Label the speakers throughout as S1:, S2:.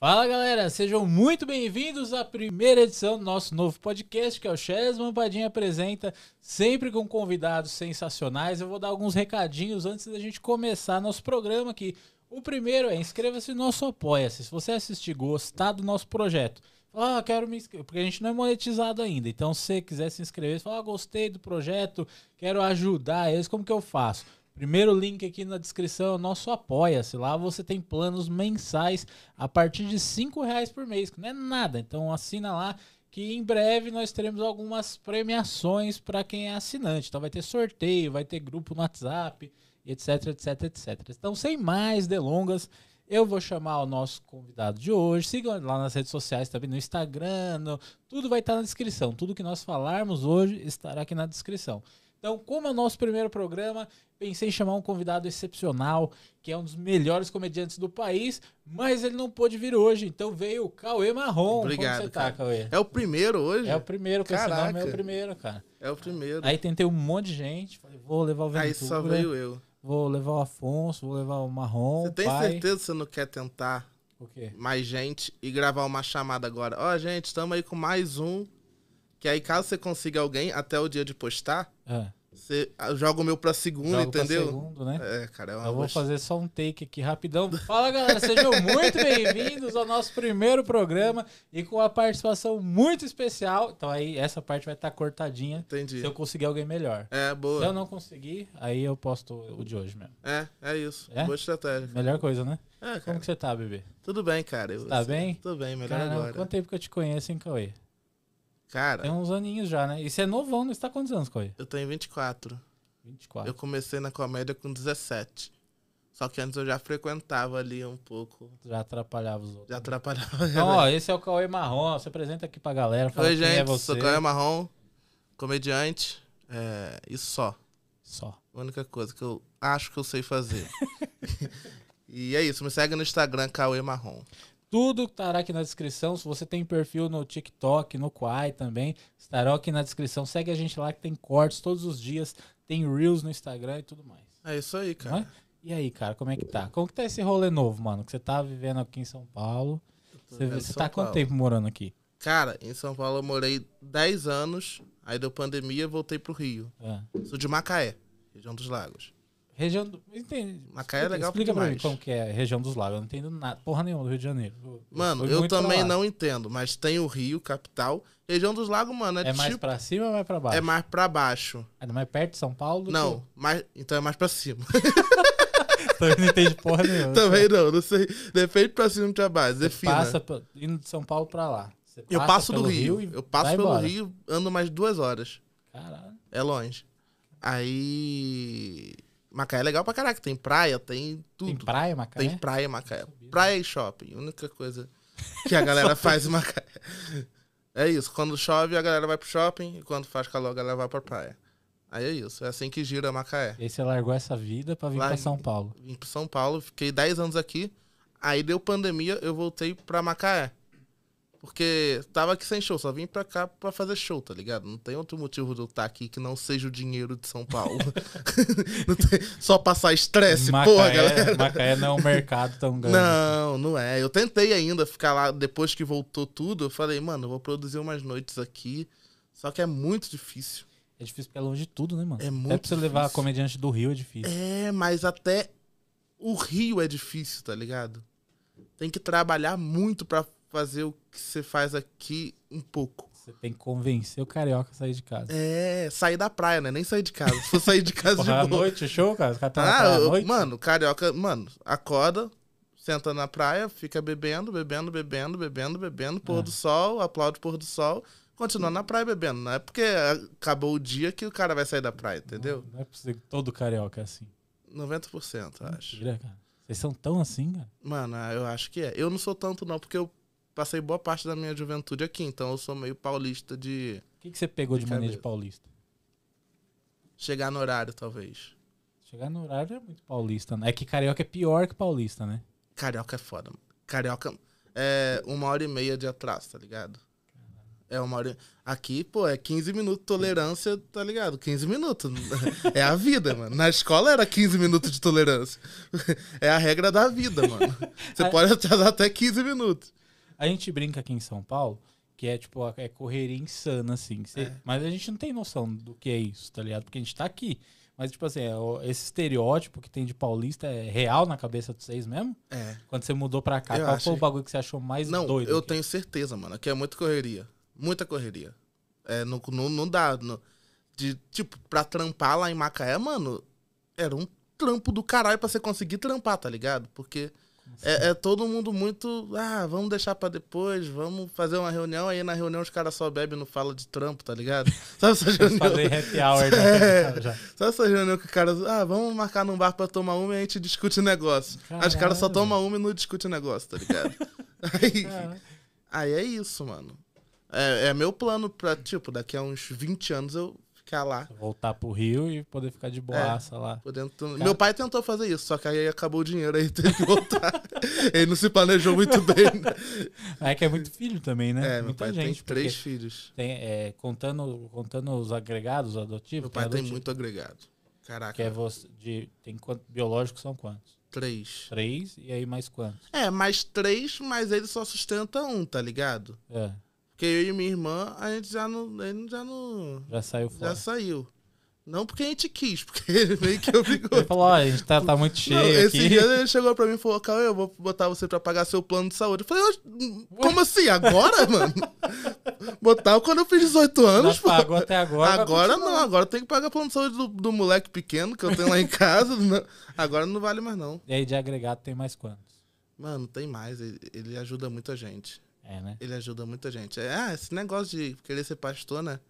S1: Fala galera, sejam muito bem-vindos à primeira edição do nosso novo podcast, que é o Chess Lampadinha Apresenta, sempre com convidados sensacionais. Eu vou dar alguns recadinhos antes da gente começar nosso programa aqui. O primeiro é inscreva-se no nosso Apoia-se. Se você assistir, gostar do nosso projeto, fala, ah, quero me inscrever, porque a gente não é monetizado ainda. Então, se você quiser se inscrever, fala, ah, gostei do projeto, quero ajudar eles, como que eu faço? Primeiro link aqui na descrição é nosso Apoia-se. Lá você tem planos mensais a partir de R$ reais por mês, que não é nada. Então assina lá que em breve nós teremos algumas premiações para quem é assinante. Então vai ter sorteio, vai ter grupo no WhatsApp, etc, etc, etc. Então, sem mais delongas, eu vou chamar o nosso convidado de hoje. Sigam lá nas redes sociais também, no Instagram, no... tudo vai estar na descrição. Tudo que nós falarmos hoje estará aqui na descrição. Então, como é o nosso primeiro programa, pensei em chamar um convidado excepcional, que é um dos melhores comediantes do país, mas ele não pôde vir hoje, então veio o Cauê Marrom. Obrigado, Como você tá, cara. tá, Cauê?
S2: É o primeiro hoje? É o primeiro, com Caraca. esse nome é o primeiro, cara. É o primeiro. Aí
S1: tentei um monte
S2: de gente, falei,
S1: vou levar o Ventura. Aí só veio eu. Vou levar o Afonso, vou levar o Marrom, Você tem pai.
S2: certeza que você não quer tentar o quê? mais gente e gravar uma chamada agora? Ó, oh, gente, estamos aí com mais um, que aí caso você consiga alguém até o dia de postar... Ah. Você ah, joga o meu pra segunda, Jogo entendeu? Pra segundo, né? É, cara. É uma Eu vou fazer só um take aqui rapidão. Fala, galera. Sejam muito bem-vindos
S1: ao nosso primeiro programa e com a participação muito especial. Então aí essa parte vai estar tá cortadinha. Entendi. Se eu conseguir alguém melhor. É, boa. Se eu não conseguir, aí eu posto o de hoje mesmo. É, é isso. É? Boa estratégia. Melhor coisa, né? É, cara. Como que você tá, bebê? Tudo bem, cara. Eu, tá assim, bem? Tudo bem, melhor Caramba, agora. Quanto tempo que eu te conheço, hein, Cauê?
S2: Cara. Tem uns aninhos já, né? E você é novão, né? você está quantos anos, Coy? Eu tenho 24. 24. Eu comecei na comédia com 17. Só que antes eu já frequentava ali um pouco.
S1: Já atrapalhava os outros. Já atrapalhava. Então, ó, esse é o
S2: Cauê Marrom. Você
S1: apresenta aqui pra galera. Fala Oi, é gente. É você. Sou Cauê
S2: Marrom, comediante. É, e só. Só. A única coisa que eu acho que eu sei fazer. e é isso. Me segue no Instagram, Cauê Marrom.
S1: Tudo estará aqui na descrição. Se você tem perfil no TikTok, no Quai também, estará aqui na descrição. Segue a gente lá que tem cortes todos os dias, tem Reels no Instagram e tudo mais. É isso aí, cara. É? E aí, cara, como é que tá? Como que tá esse rolê novo, mano? Que você tá vivendo aqui em São Paulo. Você, você São tá Paulo. quanto tempo morando aqui?
S2: Cara, em São Paulo eu morei 10 anos, aí deu pandemia, voltei pro Rio. É. Sou de Macaé, região dos lagos. Região do. Entendi. Macaé é legal Explica pra mim como
S1: que é região dos lagos. Eu não entendo nada, porra nenhuma do Rio de Janeiro. mano, eu, também não
S2: entendo, mas tem o Rio, capital. Região dos lagos, mano, é, é tipo, mais pra cima ou é mais pra baixo? É mais pra baixo. É mais perto de São Paulo? Não, que... mais, então é mais pra cima. também não entende porra nenhuma. Né? também não, não sei. Defende pra cima e pra baixo, defina. Passa indo de São Paulo pra lá. eu passo do Rio, Rio eu passo pelo embora. Rio, ando mais duas horas. Caralho. É longe. Aí Macaé é legal pra caraca. Tem praia, tem tudo. Tem praia, Macaé? Tem praia, Macaé. Praia e shopping. A única coisa que a galera faz em Macaé. É isso. Quando chove, a galera vai pro shopping. E quando faz calor, a galera vai pra praia. Aí é isso. É assim que gira Macaé. E
S1: aí você largou essa vida pra vir Lá, pra São Paulo?
S2: Vim pra São Paulo. Fiquei 10 anos aqui. Aí deu pandemia, eu voltei pra Macaé. Porque tava aqui sem show, só vim pra cá pra fazer show, tá ligado? Não tem outro motivo de eu estar tá aqui que não seja o dinheiro de São Paulo. tem, só passar estresse, porra, galera. Macaé não é um mercado tão grande. Não, não é. Eu tentei ainda ficar lá depois que voltou tudo. Eu falei, mano, eu vou produzir umas noites aqui. Só que é muito difícil. É difícil porque é longe de tudo, né, mano? É muito até pra você levar a
S1: comediante do Rio é difícil.
S2: É, mas até o Rio é difícil, tá ligado? Tem que trabalhar muito pra fazer o que você faz aqui um pouco. Você tem que convencer o carioca a sair de casa. É, sair da praia, né? Nem sair de casa. Se for sair de casa Porra, de boa. noite, show, cara? tá ah, eu, noite. Mano, carioca, mano, acorda, senta na praia, fica bebendo, bebendo, bebendo, bebendo, bebendo, pôr é. do sol, aplaude pôr do sol, continua na praia bebendo. Não é porque acabou o dia que o cara vai sair da praia, entendeu?
S1: Não, não é possível todo carioca é assim.
S2: 90%, eu acho.
S1: Mentira, cara. Vocês são tão assim, cara?
S2: Mano, eu acho que é. Eu não sou tanto, não, porque eu passei boa parte da minha juventude aqui, então eu sou meio paulista de. O que, que você pegou de, de maneira de paulista? Chegar no horário, talvez.
S1: Chegar no horário é muito paulista, né? É que carioca é pior que paulista,
S2: né? Carioca é foda. Carioca é uma hora e meia de atraso, tá ligado? É uma hora. Aqui, pô, é 15 minutos de tolerância, tá ligado? 15 minutos. É a vida, mano. Na escola era 15 minutos de tolerância. É a regra da vida, mano. Você pode atrasar até 15 minutos. A gente brinca aqui em São Paulo
S1: que é tipo é correria insana assim. Cê, é. Mas a gente não tem noção do que é isso, tá ligado? Porque a gente tá aqui. Mas, tipo assim, é, esse estereótipo que tem de paulista é real na cabeça de vocês mesmo? É. Quando você mudou pra cá, eu qual achei... foi o bagulho que você achou mais não, doido? Não,
S2: eu aqui? tenho certeza, mano, que é muita correria. Muita correria. É, não, não, não dá. Não, de, tipo, pra trampar lá em Macaé, mano, era um trampo do caralho pra você conseguir trampar, tá ligado? Porque é, é, todo mundo muito. Ah, vamos deixar para depois, vamos fazer uma reunião. Aí na reunião os caras só bebem e não falam de trampo, tá ligado? Sabe essas reuniões? Fazer happy hour, né? é, Sabe essas reuniões que o cara. Ah, vamos marcar num bar pra tomar uma e a gente discute negócio. Caralho. os caras só tomam uma e não discute negócio, tá ligado? aí, aí é isso, mano. É, é meu plano pra, tipo, daqui a uns 20 anos eu ficar lá. Voltar pro
S1: Rio e poder ficar de é, boaça é, lá. Podendo... Cara... Meu
S2: pai tentou fazer isso, só que aí acabou o dinheiro, aí teve que voltar. ele não se planejou muito bem. Né? É que é muito filho também, né? É, Muita pai gente, tem três
S1: filhos. Tem, é, contando, contando os agregados, adotivos. Meu pai é tem muito agregado. Caraca. Que é você, de, tem quanto, biológicos são quantos? Três. Três, e aí mais quantos?
S2: É, mais três, mas ele só sustenta um, tá ligado? É. Porque eu e minha irmã, a gente já não. Ele já não. Já saiu fora. Já saiu. Não porque a gente quis, porque ele meio que obrigou.
S1: ele falou, ó, a gente tá, tá muito cheio não, Esse aqui. dia ele
S2: chegou pra mim e falou, Cauê, eu vou botar você pra pagar seu plano de saúde. Eu falei, como assim, agora, mano? Botar quando eu fiz 18 anos, Já pô. pagou até agora. Agora não, agora tem que pagar plano de saúde do, do, moleque pequeno que eu tenho lá em casa. não, agora não vale mais não. E aí de agregado tem mais quantos? Mano, tem mais, ele, ele ajuda muito a gente. É, né? Ele ajuda muita gente. É, ah, esse negócio de querer ser pastor, né?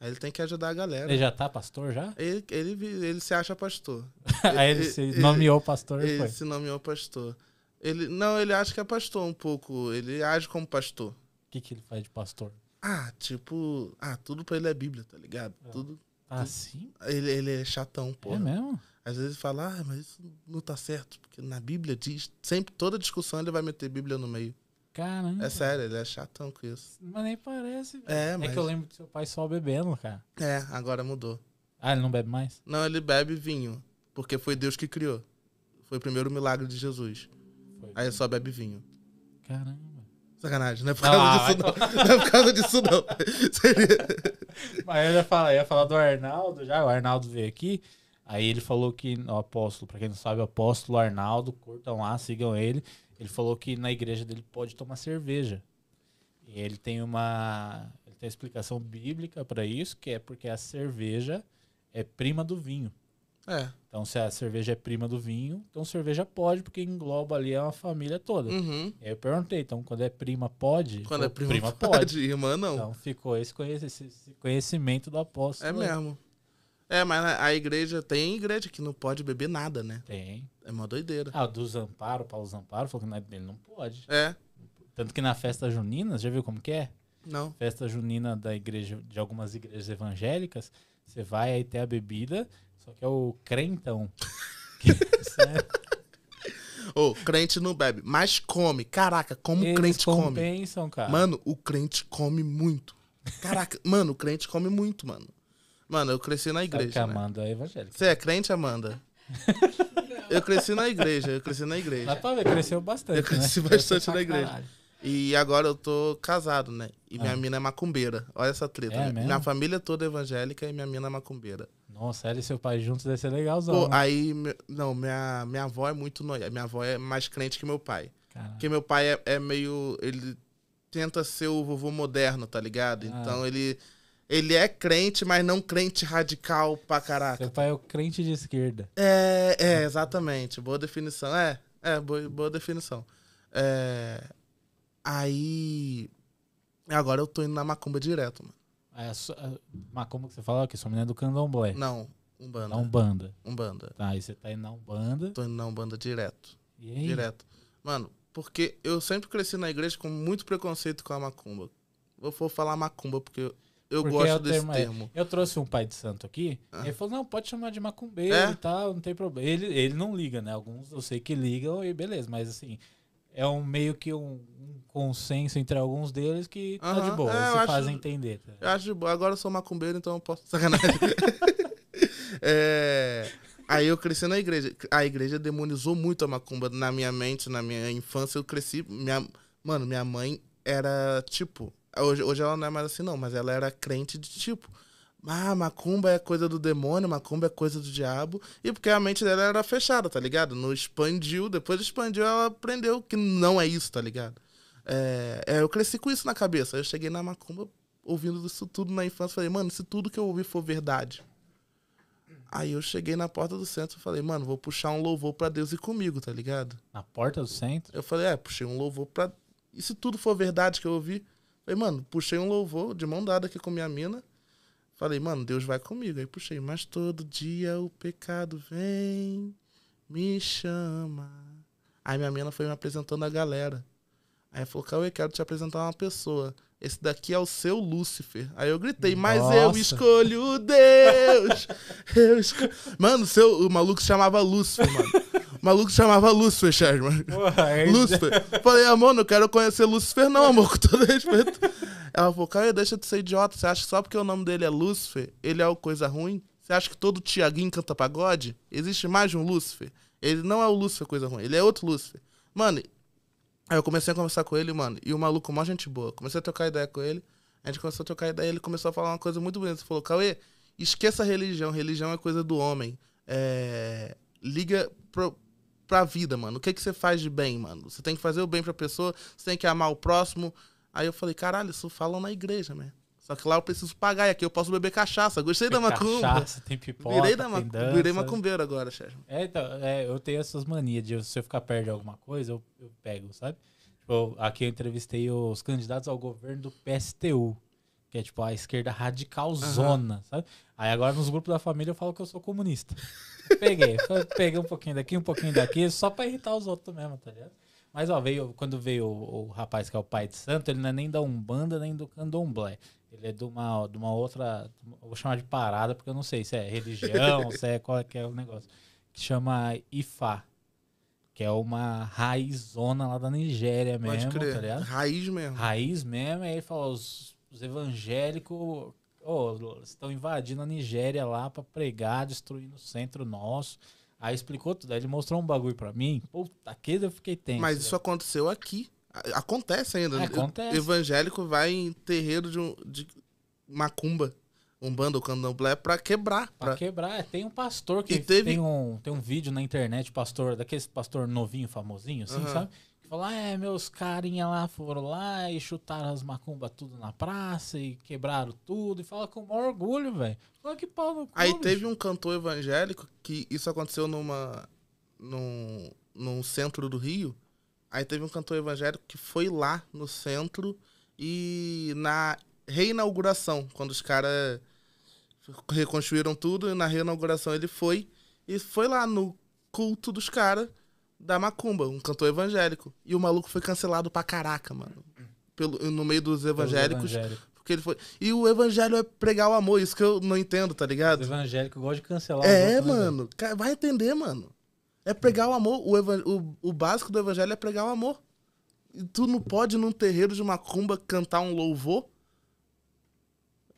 S2: Ele tem que ajudar a galera. Ele já tá pastor já? Ele, ele, ele se acha pastor. Aí ele, ele se nomeou pastor. Ele foi. se nomeou pastor. Ele, não, ele acha que é pastor um pouco. Ele age como pastor. O
S1: que, que ele faz de pastor?
S2: Ah, tipo. Ah, tudo pra ele é Bíblia, tá ligado? É. Tudo. Ah, sim? Ele, ele é chatão, pô. É mesmo? Às vezes ele fala, ah, mas isso não tá certo, porque na Bíblia diz. Sempre, toda discussão ele vai meter Bíblia no meio. Caramba. É sério, ele é chatão com isso.
S1: Mas nem parece. É, mas... é que eu lembro do seu pai só bebendo, cara. É,
S2: agora mudou. Ah, ele não bebe mais? Não, ele bebe vinho. Porque foi Deus que criou. Foi o primeiro milagre de Jesus. Foi Aí só bebe vinho. Caramba. Sacanagem, não é por ah, causa ah, disso, não. Não é por causa disso, não. Seria... Mas eu ia
S1: falar, eu ia falar do Arnaldo já. O Arnaldo veio aqui. Aí ele falou que o apóstolo, pra quem não sabe, o apóstolo Arnaldo, curtam lá, sigam ele. Ele falou que na igreja dele pode tomar cerveja. E ele tem uma, ele tem uma explicação bíblica para isso, que é porque a cerveja é prima do vinho. É. Então, se a cerveja é prima do vinho, então cerveja pode, porque engloba ali a família toda. Uhum. eu perguntei, então, quando é prima, pode? Quando é prima, prima
S2: pode. pode. Irmã, não. Então, ficou esse,
S1: conhecimento do
S2: apóstolo. É mesmo. É, mas a igreja. Tem igreja que não pode beber nada, né? Tem. É uma doideira. Ah, dos Amparo,
S1: Paulo Zamparo, falou que é, ele não pode. É. Tanto que na festa junina, já viu como que é? Não. Festa junina da igreja, de algumas igrejas evangélicas, você vai aí ter a bebida,
S2: só que é o crentão. O crente não bebe, mas come. Caraca, como Eles crente compensam, come. cara. Mano, o crente come muito. Caraca, mano, o crente come muito, mano. Mano, eu cresci na igreja. Sabe que a né? Amanda né? é evangélica. Você é crente, Amanda? eu cresci na igreja, eu cresci na igreja. Dá pra ver, cresceu bastante. Eu cresci né? bastante na igreja. E agora eu tô casado, né? E minha ah. mina é macumbeira. Olha essa treta. É né? Minha família é toda é evangélica e minha mina é macumbeira. Nossa, ela e seu pai juntos deve ser legalzão. Pô, né? aí, não, minha, minha avó é muito noia. Minha avó é mais crente que meu pai. Caramba. Porque meu pai é, é, meio. Ele tenta ser o vovô moderno, tá ligado? Ah. Então ele ele é crente, mas não crente radical pra caraca. Seu pai é o crente de esquerda. É, é exatamente. Boa definição. É, é, boa, boa definição. É, aí. Agora eu tô indo na macumba direto, mano. Ah, é, é,
S1: macumba que você fala aqui, sua menina é do candomblé. Não, Umbanda. Na Umbanda.
S2: Umbanda. Tá, aí você tá indo na Umbanda. Tô indo na Umbanda direto. E aí? Direto. Mano, porque eu sempre cresci na igreja com muito preconceito com a macumba. Eu vou falar macumba porque eu gosto é desse termo, termo.
S1: Eu trouxe um pai de santo aqui, ah. ele falou, não, pode chamar de macumbeiro é? e tal, não tem problema. Ele, ele não liga, né? Alguns eu sei que ligam e beleza, mas assim, é um meio que um, um consenso entre alguns deles que tá uh -huh. de boa, é, se faz entender. Tá? Eu
S2: acho de boa. Agora eu sou macumbeiro, então eu posso... Sacanagem. é... Aí eu cresci na igreja. A igreja demonizou muito a macumba na minha mente, na minha infância. Eu cresci. Minha... Mano, minha mãe era tipo é, hoje, hoje ela não é mais assim, não, mas ela era crente de tipo. Ah, macumba é coisa do demônio, macumba é coisa do diabo. E porque a mente dela era fechada, tá ligado? Não expandiu, depois expandiu, ela aprendeu que não é isso, tá ligado? É, é, eu cresci com isso na cabeça. Eu cheguei na macumba ouvindo isso tudo na infância. Falei, mano, se tudo que eu ouvi for verdade. Aí eu cheguei na porta do centro e falei, mano, vou puxar um louvor pra Deus e comigo, tá ligado? Na porta do centro? Eu falei, é, puxei um louvor pra. E se tudo for verdade que eu ouvi? Aí, mano, puxei um louvor de mão dada aqui com minha mina. Falei, mano, Deus vai comigo. Aí puxei, mas todo dia o pecado vem, me chama. Aí minha mina foi me apresentando a galera. Aí falou, Cauê, quero te apresentar uma pessoa esse daqui é o seu Lúcifer. Aí eu gritei, mas eu escolho Deus. Eu escolho... Mano, seu, o maluco se chamava Lúcifer, mano. O maluco se chamava Lúcifer, Sherman. Lúcifer. Falei, amor, não quero conhecer Lúcifer, não, amor, com todo respeito. Ela falou, cara, deixa de ser idiota. Você acha que só porque o nome dele é Lúcifer, ele é o coisa ruim? Você acha que todo Tiaguinho canta pagode? Existe mais de um Lúcifer? Ele não é o Lúcifer, coisa ruim. Ele é outro Lúcifer. Mano, Aí eu comecei a conversar com ele, mano, e o maluco, mó gente boa. Comecei a trocar ideia com ele, a gente começou a trocar ideia, ele começou a falar uma coisa muito bonita. Ele falou, Cauê, esqueça a religião, religião é coisa do homem. É... Liga pro, pra vida, mano. O que, que você faz de bem, mano? Você tem que fazer o bem pra pessoa, você tem que amar o próximo. Aí eu falei, caralho, isso falam na igreja, mano." Só que lá eu preciso pagar e aqui eu posso beber cachaça. Gostei tem da macumba. Cachaça, tem pipoca, virei, da ma dança. virei macumbeiro agora, chefe.
S1: É, então, é, eu tenho essas manias de se eu ficar perto de alguma coisa, eu, eu pego, sabe? Tipo, aqui eu entrevistei os candidatos ao governo do PSTU, que é tipo a esquerda radical zona, uhum. sabe? Aí agora nos grupos da família eu falo que eu sou comunista. peguei, peguei um pouquinho daqui, um pouquinho daqui, só pra irritar os outros mesmo, tá ligado? Mas ó, veio, quando veio o, o, rapaz que é o pai de santo, ele não é nem da Umbanda, nem do Candomblé. Ele é de uma, de uma outra. vou chamar de parada, porque eu não sei se é religião, se é qual é que é o negócio. Que chama Ifá. Que é uma raizona lá da Nigéria Pode mesmo, tá crer. tá ligado? Raiz mesmo. Raiz mesmo. Aí ele falou: os, os evangélicos oh, estão invadindo a Nigéria lá para pregar, destruindo o centro nosso. Aí explicou tudo. Aí ele mostrou um bagulho para mim. Puta, que eu fiquei
S2: tenso. Mas isso aconteceu aqui. Acontece ainda. Né? Acontece. evangélico vai em terreiro de, um, de macumba, um bando candomblé, pra quebrar. Pra... pra, quebrar. É, tem um pastor que teve... tem,
S1: um, tem um vídeo na internet, pastor, daquele pastor novinho, famosinho, assim, uhum. sabe? Que falou, ah, é, meus carinha lá foram lá e chutaram as macumbas tudo na
S2: praça e quebraram tudo. E fala com o maior orgulho, velho.
S1: Fala que pau no cu, Aí bicho. teve um
S2: cantor evangélico que isso aconteceu numa... num, num centro do Rio Aí teve um cantor evangélico que foi lá no centro e na reinauguração, quando os caras reconstruíram tudo, e na reinauguração ele foi e foi lá no culto dos caras da Macumba, um cantor evangélico. E o maluco foi cancelado pra caraca, mano. Pelo, no meio dos evangélicos. Porque ele foi. E o evangelho é pregar o amor, isso que eu não entendo, tá ligado? O evangélico gosta de cancelar. É, mano. Vai entender, mano. É pregar o amor. O, o, o básico do evangelho é pregar o amor. E tu não pode, num terreiro de macumba, cantar um louvor.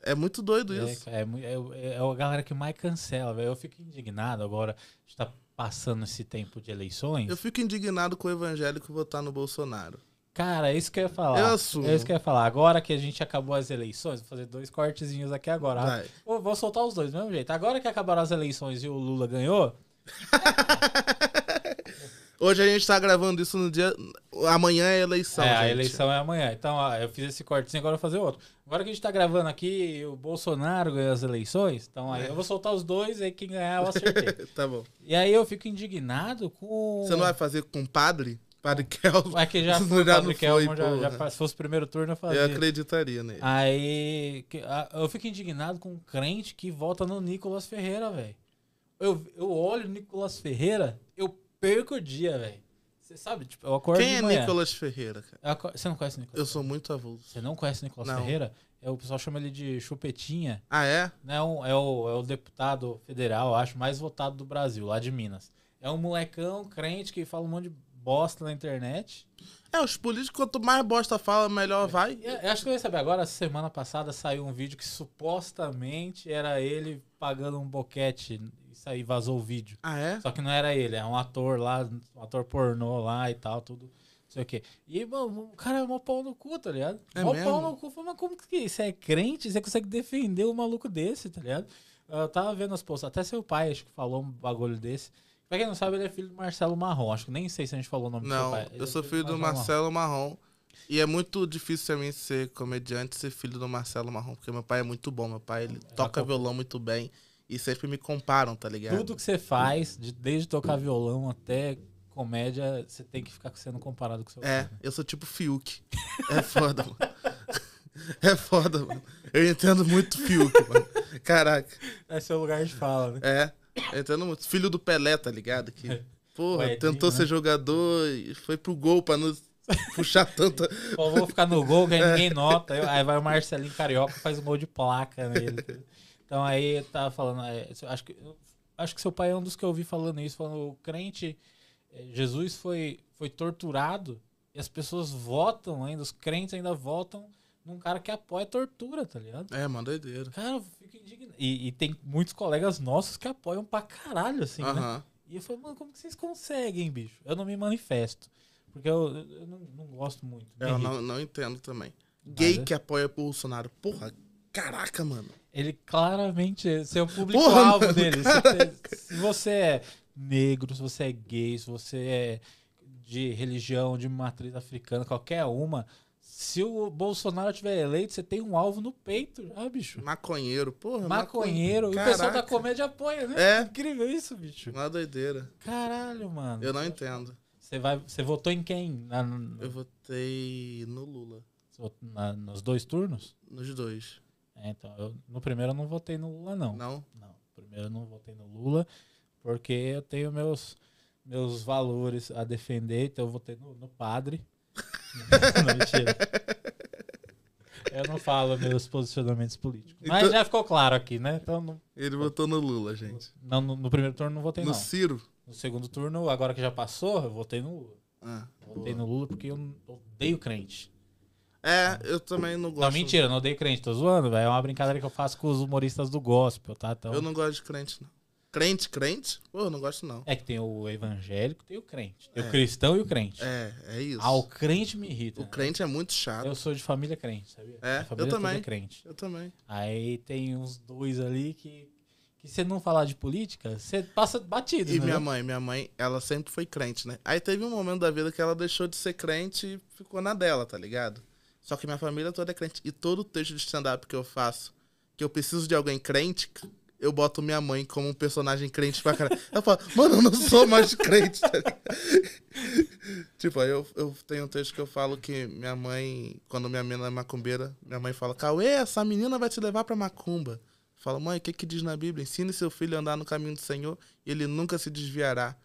S2: É
S1: muito doido é, isso. É, é, é, é a galera que mais cancela, velho. Eu fico indignado agora. Está passando esse tempo de eleições. Eu
S2: fico indignado com o evangélico votar no Bolsonaro.
S1: Cara, é isso que eu ia falar. Eu assumo. É isso que eu ia falar. Agora que a gente acabou as eleições, vou fazer dois cortezinhos aqui agora. Vou, vou, soltar os dois do mesmo jeito. Agora que acabaram as
S2: eleições e o Lula ganhou, Hoje a gente tá gravando isso no dia. Amanhã é eleição. É, gente. a eleição
S1: é amanhã. Então, ó, eu fiz esse cortezinho,
S2: agora vou fazer outro.
S1: Agora que a gente tá gravando aqui o Bolsonaro ganhou as eleições, então aí é. eu vou soltar os dois, aí quem ganhar eu acertei. tá bom. E aí eu fico indignado com. Você não vai fazer com o padre?
S2: Padre Kelvin. É que já, foi, já padre Kelvin, já, já, se fosse o primeiro turno, eu fazia. Eu acreditaria nele.
S1: Aí eu fico indignado com um crente que vota no Nicolas Ferreira, velho eu, eu olho o Nicolas Ferreira, eu perco o dia, velho. Você sabe, tipo, eu acordo Quem é Nicolas Ferreira, cara? você não conhece Nicolas Eu sou muito avulso. Você não conhece Nicolas não. Ferreira? É, o pessoal chama ele de Chupetinha. Ah, é? Né, é, um, é, o, é o deputado federal, acho, mais votado do Brasil, lá de Minas. É um molecão crente que fala um monte de bosta na internet.
S2: É, os políticos, quanto mais bosta fala, melhor vai. Eu, é, é, acho que eu ia saber agora, semana
S1: passada saiu um vídeo que supostamente era ele pagando um boquete isso aí vazou o vídeo. Ah, é? Só que não era ele, é um ator lá, um ator pornô lá e tal, tudo. Não sei o quê. E, mano, o cara é mó pau no cu, tá ligado? É mó mesmo? pau no cu. mas como que você é crente? Você consegue defender um maluco desse, tá ligado? Eu tava vendo as postas, até seu
S2: pai acho que falou um bagulho desse.
S1: Pra quem não sabe, ele é filho do Marcelo Marrom. Acho que nem sei se a gente falou o nome não, do seu pai. Não, eu é sou filho, filho do Marcelo
S2: Marrom. E é muito difícil pra mim ser comediante, ser filho do Marcelo Marrom, porque meu pai é muito bom. Meu pai ele é, toca violão muito bem e sempre me comparam, tá ligado? Tudo que você faz,
S1: de, desde tocar violão até comédia, você tem que ficar
S2: sendo comparado com seu É, eu sou tipo Fiuk. É foda, mano. É foda, mano. Eu entendo muito Fiuk, mano. Caraca. É seu lugar de fala, né? É. Eu entendo muito. Filho do Pelé, tá ligado? Que, é. porra, Edinho, tentou né? ser jogador e foi pro gol pra não puxar tanta. vou ficar no gol, que é. ninguém nota. Aí vai o Marcelinho
S1: Carioca faz um gol de placa nele. Então aí tá falando, é, acho, que, acho que seu pai é um dos que eu ouvi falando isso, falando o crente, é, Jesus foi, foi torturado e as pessoas votam ainda, os crentes ainda votam num cara que apoia tortura, tá ligado? É, mano, doideira. Cara, eu fico indignado. E, e, tem muitos colegas nossos que apoiam pra caralho, assim, uh -huh. né? E eu falei, mano, como que vocês conseguem, bicho? Eu não me manifesto.
S2: Porque eu, eu não, não, gosto muito. Eu não, não, entendo também. Gay é. que é? apoia Bolsonaro. Porra, caraca, mano.
S1: Ele claramente, é, esse é o público-alvo Porra, dele. Cara... É, se você é negro, se você é gay, se você é de religião, de matriz africana, qualquer uma, se o Bolsonaro tiver eleito, você tem um
S2: alvo no peito ah, bicho. Maconheiro, porra. Maconheiro. Maconheiro. E o pessoal da
S1: comédia apoia, né? É.
S2: Incrível isso, bicho. Uma doideira. Caralho, mano. Eu não entendo. Você, vai, você votou
S1: em quem? Na, no... Eu votei no Lula. Na, nos dois turnos? Nos dois. É, então, eu, no primeiro eu não votei no Lula, não. Não? Não, primeiro eu não votei no Lula, porque eu tenho meus, meus valores a defender, então eu votei no, no padre. não, mentira. Eu não falo meus posicionamentos políticos. Mas então, já ficou claro aqui, né? Então, não, ele votou no Lula, gente. Não, no, no primeiro turno não votei, no não. No Ciro? No segundo turno, agora que já passou, eu votei no Lula. Ah, votei boa. no Lula porque eu odeio crente. É, eu também não gosto. Não, mentira, não odeio crente, tô zoando, velho. É uma brincadeira que eu faço com os humoristas do gospel, tá? Então... Eu não
S2: gosto de crente, não. Crente, crente? Pô, eu não gosto, não. É que tem o evangélico tem o crente. Tem é. o cristão e o crente. É, é isso. Ah, o crente me irrita. O crente é muito chato. Eu sou de família crente, sabia? É, eu é também. É crente. Eu também.
S1: Aí tem uns dois ali que que você não falar de política,
S2: você passa batido. E né? minha mãe, minha mãe, ela sempre foi crente, né? Aí teve um momento da vida que ela deixou de ser crente e ficou na dela, tá ligado? Só que minha família toda é crente. E todo texto de stand-up que eu faço, que eu preciso de alguém crente, eu boto minha mãe como um personagem crente pra caralho. Ela fala, mano, eu não sou mais crente, tá Tipo, aí eu, eu tenho um texto que eu falo que minha mãe, quando minha menina é macumbeira, minha mãe fala, Cauê, essa menina vai te levar pra macumba. Fala, mãe, o que que diz na Bíblia? Ensine seu filho a andar no caminho do Senhor e ele nunca se desviará.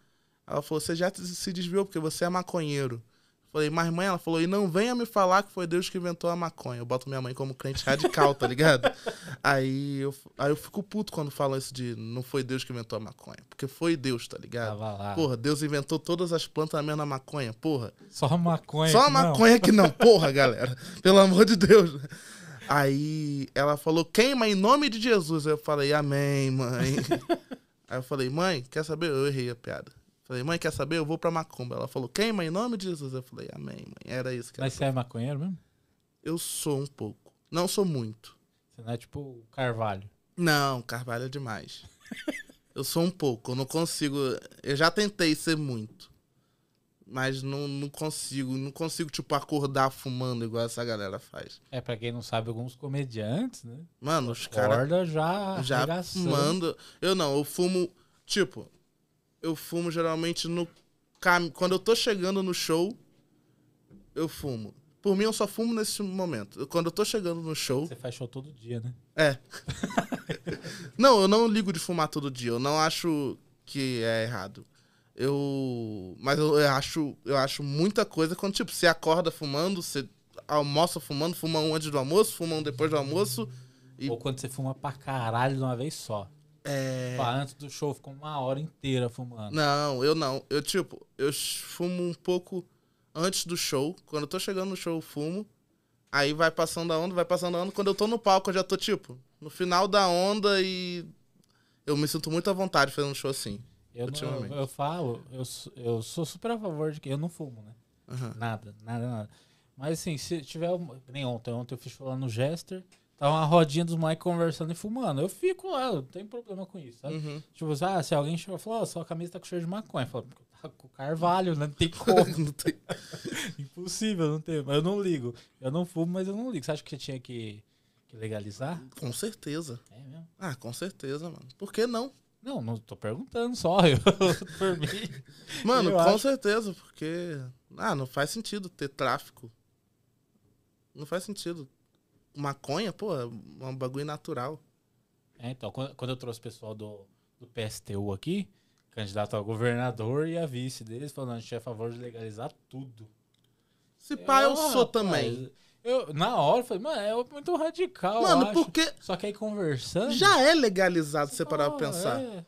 S2: Ela falou, você já se desviou porque você é maconheiro. Falei, mas mãe, ela falou, e não venha me falar que foi Deus que inventou a maconha. Eu boto minha mãe como crente radical, tá ligado? aí, eu, aí eu fico puto quando falam isso de não foi Deus que inventou a maconha. Porque foi Deus, tá ligado? Ah, porra, Deus inventou todas as plantas menos a maconha, porra. Só a maconha. Só a maconha não. que não, porra, galera. Pelo amor de Deus. Aí ela falou, queima em nome de Jesus. Aí eu falei, amém, mãe. aí eu falei, mãe, quer saber? Eu errei a piada. Falei, mãe, quer saber? Eu vou pra macumba. Ela falou, mãe? em nome de Jesus. Eu falei, amém, mãe. Era isso que Mas você é maconheiro mesmo? Eu sou um pouco. Não sou muito. Você não é tipo o Carvalho? Não, Carvalho é demais. eu sou um pouco. Eu não consigo. Eu já tentei ser muito. Mas não, não consigo. Não consigo, tipo, acordar fumando igual essa galera faz. É, pra quem não sabe, alguns
S1: comediantes, né? Mano, os caras. Acorda já. Já arregaçando. fumando.
S2: Eu não, eu fumo. Tipo, eu fumo geralmente no cam... quando eu tô chegando no show, eu fumo. Por mim, eu só fumo nesse momento. Quando eu tô chegando no show. Você faz show todo dia, né? É. não, eu não ligo de fumar todo dia. Eu não acho que é errado. Eu. Mas eu, eu acho, eu acho muita coisa quando, tipo, você acorda fumando, você almoça fumando, fuma um antes do almoço, fuma um depois do almoço. E... Ou quando você fuma pra caralho de uma vez só. É... Pá, antes do show ficou uma
S1: hora inteira fumando.
S2: Não, eu não. Eu, tipo, eu fumo um pouco antes do show. Quando eu tô chegando no show, eu fumo. Aí vai passando a onda, vai passando a onda. Quando eu tô no palco, eu já tô, tipo, no final da onda e. Eu me sinto muito à vontade fazendo um show assim. Eu, não, eu,
S1: eu, falo, eu, eu sou super a favor de que eu não fumo, né? Uhum. Nada, nada, nada. Mas assim, se tiver. Nem ontem, ontem eu fiz falando no Jester tá uma rodinha dos moleques conversando e fumando. Eu fico lá, não tem problema com isso, sabe? Uhum. Tipo, ah, se alguém chegou e falou, oh, sua camisa tá com cheiro de maconha. Eu falo, tá com carvalho, né? Não tem como. não tem. Impossível, não tem. Mas eu não ligo. Eu não fumo, mas eu não ligo. Você acha que tinha que,
S2: que legalizar? Com certeza. É mesmo? Ah, com certeza, mano. Por que não? Não, não tô perguntando só. Eu, por mim. Mano, eu com acho... certeza, porque. Ah, não faz sentido ter tráfico. Não faz sentido maconha, pô, é um bagulho natural. É, então, quando, quando eu trouxe o pessoal do, do PSTU
S1: aqui, candidato a governador e a vice deles, falando, a gente é a favor de legalizar tudo.
S2: Se pá, eu, eu ah, sou rapaz, também.
S1: Eu, na hora, eu falei, mano, é muito radical. Mano, porque. Só que aí conversando. Já é legalizado,
S2: se parar pra pensar. É.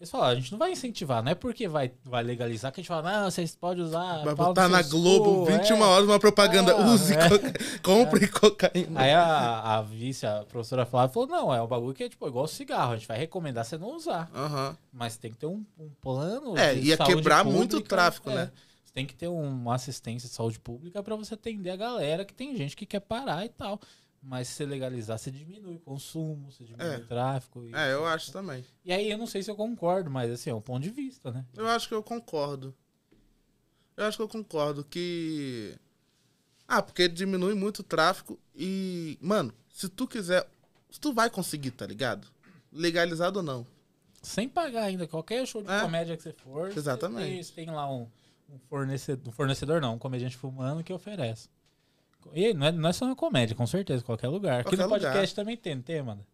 S2: Eles
S1: falaram, ah, a gente não vai incentivar, não é porque vai, vai legalizar que a gente fala, não, vocês podem usar. Vai botar na Globo 21 é, horas
S2: uma propaganda, ah, use, é, coca, compre
S1: é. cocaína. Aí a, a vice, a professora Flávia, falou: não, é um bagulho que é tipo igual cigarro, a gente vai recomendar você não usar. Uhum. Mas tem que ter um, um plano. É, ia quebrar pública, muito o tráfico, é. né? Você tem que ter uma assistência de saúde pública para você atender a galera que tem gente que quer parar e tal. Mas se você legalizar, você diminui o consumo, você diminui é. o tráfico. é, eu acho também. E aí eu não sei se eu concordo,
S2: mas assim, é um ponto de vista, né? Eu acho que eu concordo. Eu acho que eu concordo que. Ah, porque diminui muito o tráfico e. Mano, se tu quiser. Tu vai conseguir, tá ligado? Legalizado ou não. Sem pagar
S1: ainda, qualquer show de é. comédia que você for. Exatamente. Você tem, você tem lá um, um fornecedor. Um fornecedor não, um comediante fumando que oferece. E não é, não é só na comédia, com certeza, qualquer lugar. Aqui qualquer no podcast lugar. também tem, não tem, mano?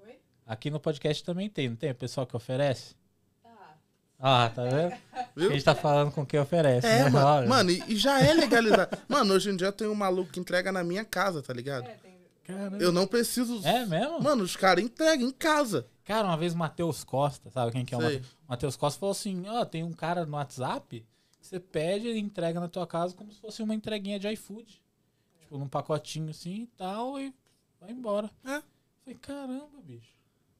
S1: Oi? Aqui no podcast também tem, não tem? O pessoal que oferece? Tá. Ah, tá vendo? Viu? A gente tá falando com quem oferece. É, né? mano. mano, e já é legalizado.
S2: mano, hoje em dia tem um maluco que entrega na minha casa, tá ligado? É, tem... Caramba. Eu não preciso. É mesmo? Mano, os caras entregam em casa. Cara, uma vez o Matheus Costa, sabe quem que é Sei. o
S1: Matheus Costa falou assim: ó, oh, tem um cara no WhatsApp você pede e entrega na tua casa como se fosse uma entreguinha de iFood.
S2: Tipo, num pacotinho assim e
S1: tal, e vai embora. É. Falei, caramba, bicho.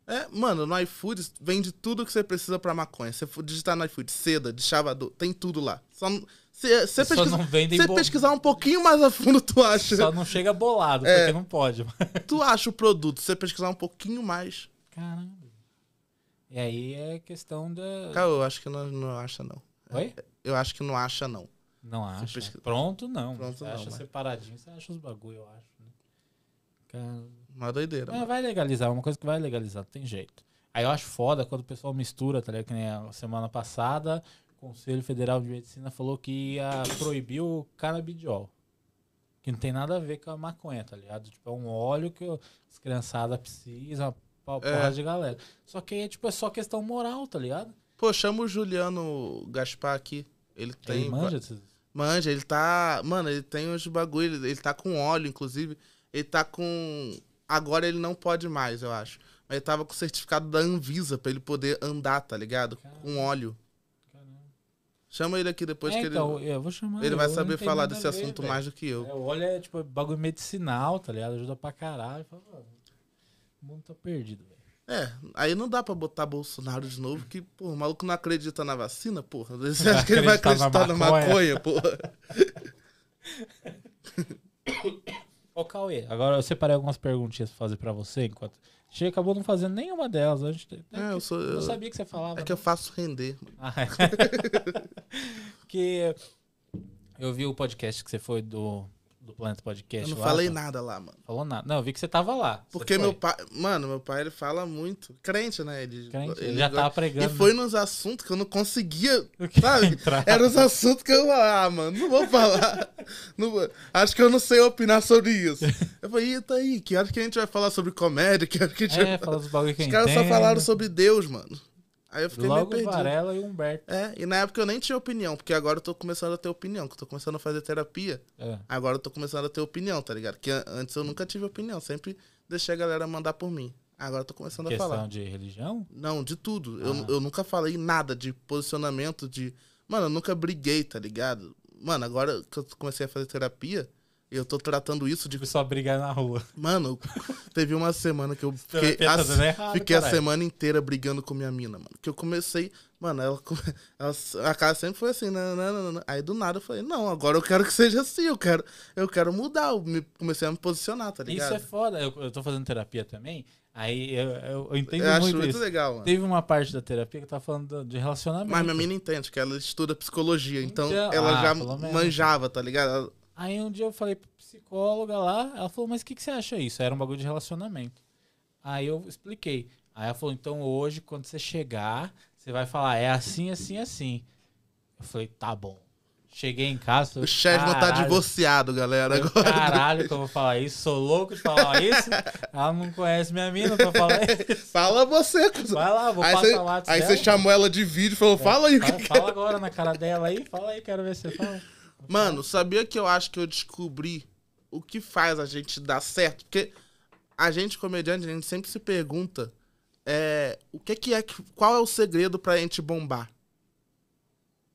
S2: É, mano, no iFood vende tudo que você precisa pra maconha. Você digitar no iFood, seda, de chavador tem tudo lá. Só, se, se pesquisa, não vendem se bo... pesquisar um pouquinho mais a fundo, tu acha. Só não chega bolado, é, porque não pode. tu acha o produto, se você pesquisar um pouquinho mais. Caramba. E aí é
S1: questão da. Cara,
S2: eu acho que não, não acha, não. Oi? Eu acho que não acha, não. Não acha. Pronto, não. Pronto, você não, acha mas...
S1: separadinho, você acha os bagulho, eu acho. Né? Cara... Uma doideira. Mas mano. vai legalizar, é uma coisa que vai legalizar, tem jeito. Aí eu acho foda quando o pessoal mistura, tá ligado? Que nem a semana passada, o Conselho Federal de Medicina falou que ia proibir o canabidiol. Que não tem nada a ver com a maconha, tá ligado? Tipo, é um óleo que
S2: as criançadas precisam, uma porra é. de
S1: galera. Só que aí, tipo, é só questão moral, tá
S2: ligado? Pô, chama o Juliano Gaspar aqui. Ele tem. Ele manja Manja, ele tá. Mano, ele tem uns bagulho. Ele tá com óleo, inclusive. Ele tá com. Agora ele não pode mais, eu acho. Mas ele tava com o certificado da Anvisa pra ele poder andar, tá ligado? Caramba. Com óleo. Caramba. Chama ele aqui depois é, que então, ele. Eu vou chamar ele vai saber falar desse ver, assunto véio. mais do
S1: que eu. É, o óleo é tipo bagulho medicinal, tá ligado? Ajuda pra caralho. O mundo tá
S2: perdido, velho. É, aí não dá pra botar Bolsonaro de novo, que, pô, o maluco não acredita na vacina, porra. Você acha que ele vai acreditar na maconha, na maconha porra?
S1: Ô, Cauê, agora eu separei algumas perguntinhas pra fazer pra você, enquanto. Você acabou não fazendo nenhuma delas. A gente, é, é eu, sou, eu, sabia que você falava. É que eu
S2: faço render. Ah, é. que
S1: eu vi o podcast que você foi do do Planeta Podcast. Eu não lá, falei mano. Tá? nada lá, mano. Falou nada. Não, eu vi que você tava
S2: lá. Porque meu pai. Mano, meu pai ele fala muito. Crente, né? Ele, Crente. ele, ele já tava pregando. E foi né? nos assuntos que eu não conseguia. Sabe? Entrar. os assuntos que eu. Ah, mano, não vou falar. não vou... Acho que eu não sei opinar sobre isso. Eu falei, eita aí, que hora que a gente vai falar sobre comédia? Que hora que a gente é, vai falar. Os, os caras só falaram sobre Deus, mano. Aí eu fiquei Logo meio perdido. Varela e Humberto. É, e na época eu nem tinha opinião, porque agora eu tô começando a ter opinião, que eu tô começando a fazer terapia. É. Agora eu tô começando a ter opinião, tá ligado? Que antes eu nunca tive opinião, sempre deixei a galera mandar por mim. Agora eu tô começando a falar. Questão de religião? Não, de tudo. Ah. Eu, eu nunca falei nada de posicionamento, de. Mano, eu nunca briguei, tá ligado? Mano, agora que eu comecei a fazer terapia, eu tô tratando isso de. Só brigar na rua. Mano, teve uma semana que eu tá fiquei, a, errado, fiquei a, semana inteira brigando com minha mina, mano. Que eu comecei. Mano, ela, ela a casa sempre foi assim, não, não, não, Aí do nada eu falei, não, agora eu quero que seja assim, eu quero, eu quero mudar. Eu me, comecei a me posicionar, tá ligado? Isso é
S1: foda. Eu, eu tô fazendo terapia também. Aí eu, eu, entendo eu muito acho muito isso. legal, mano. Teve uma parte da terapia que tava falando de relacionamento. Mas minha mina
S2: entende, que ela estuda psicologia, então, então ela ah, já manjava, tá ligado?
S1: Aí um dia eu falei pra psicóloga lá, ela falou, mas o que, que você acha isso? Era um bagulho de relacionamento. Aí eu expliquei. Aí ela falou, então hoje, quando você chegar, você vai falar, é assim, assim, assim. Eu falei, tá bom. Cheguei em casa. Falei, o chefe não tá divorciado, galera. agora caralho, que eu vou falar isso. Sou louco de falar isso. Ela não conhece minha mina pra falar isso. Fala você, cuzão. Vai lá, vou aí passar cê, lá. Aí você chamou ela de vídeo e falou: é, fala aí. Fala, é. fala agora na cara dela aí. Fala aí, quero ver você fala.
S2: Mano, sabia que eu acho que eu descobri o que faz a gente dar certo? Porque a gente, comediante, a gente sempre se pergunta é, o que, que é. Qual é o segredo pra gente bombar?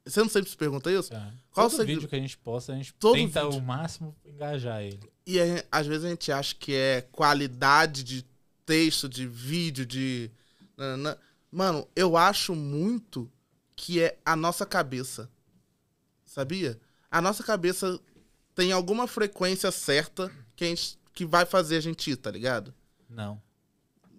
S2: Você não sempre se pergunta isso? É. Qual é Todo o vídeo que a gente
S1: posta, a gente Todo tenta vídeo. o máximo engajar ele.
S2: E às vezes a gente acha que é qualidade de texto, de vídeo, de. Mano, eu acho muito que é a nossa cabeça. Sabia? a nossa cabeça tem alguma frequência certa que, gente, que vai fazer a gente ir, tá ligado? Não.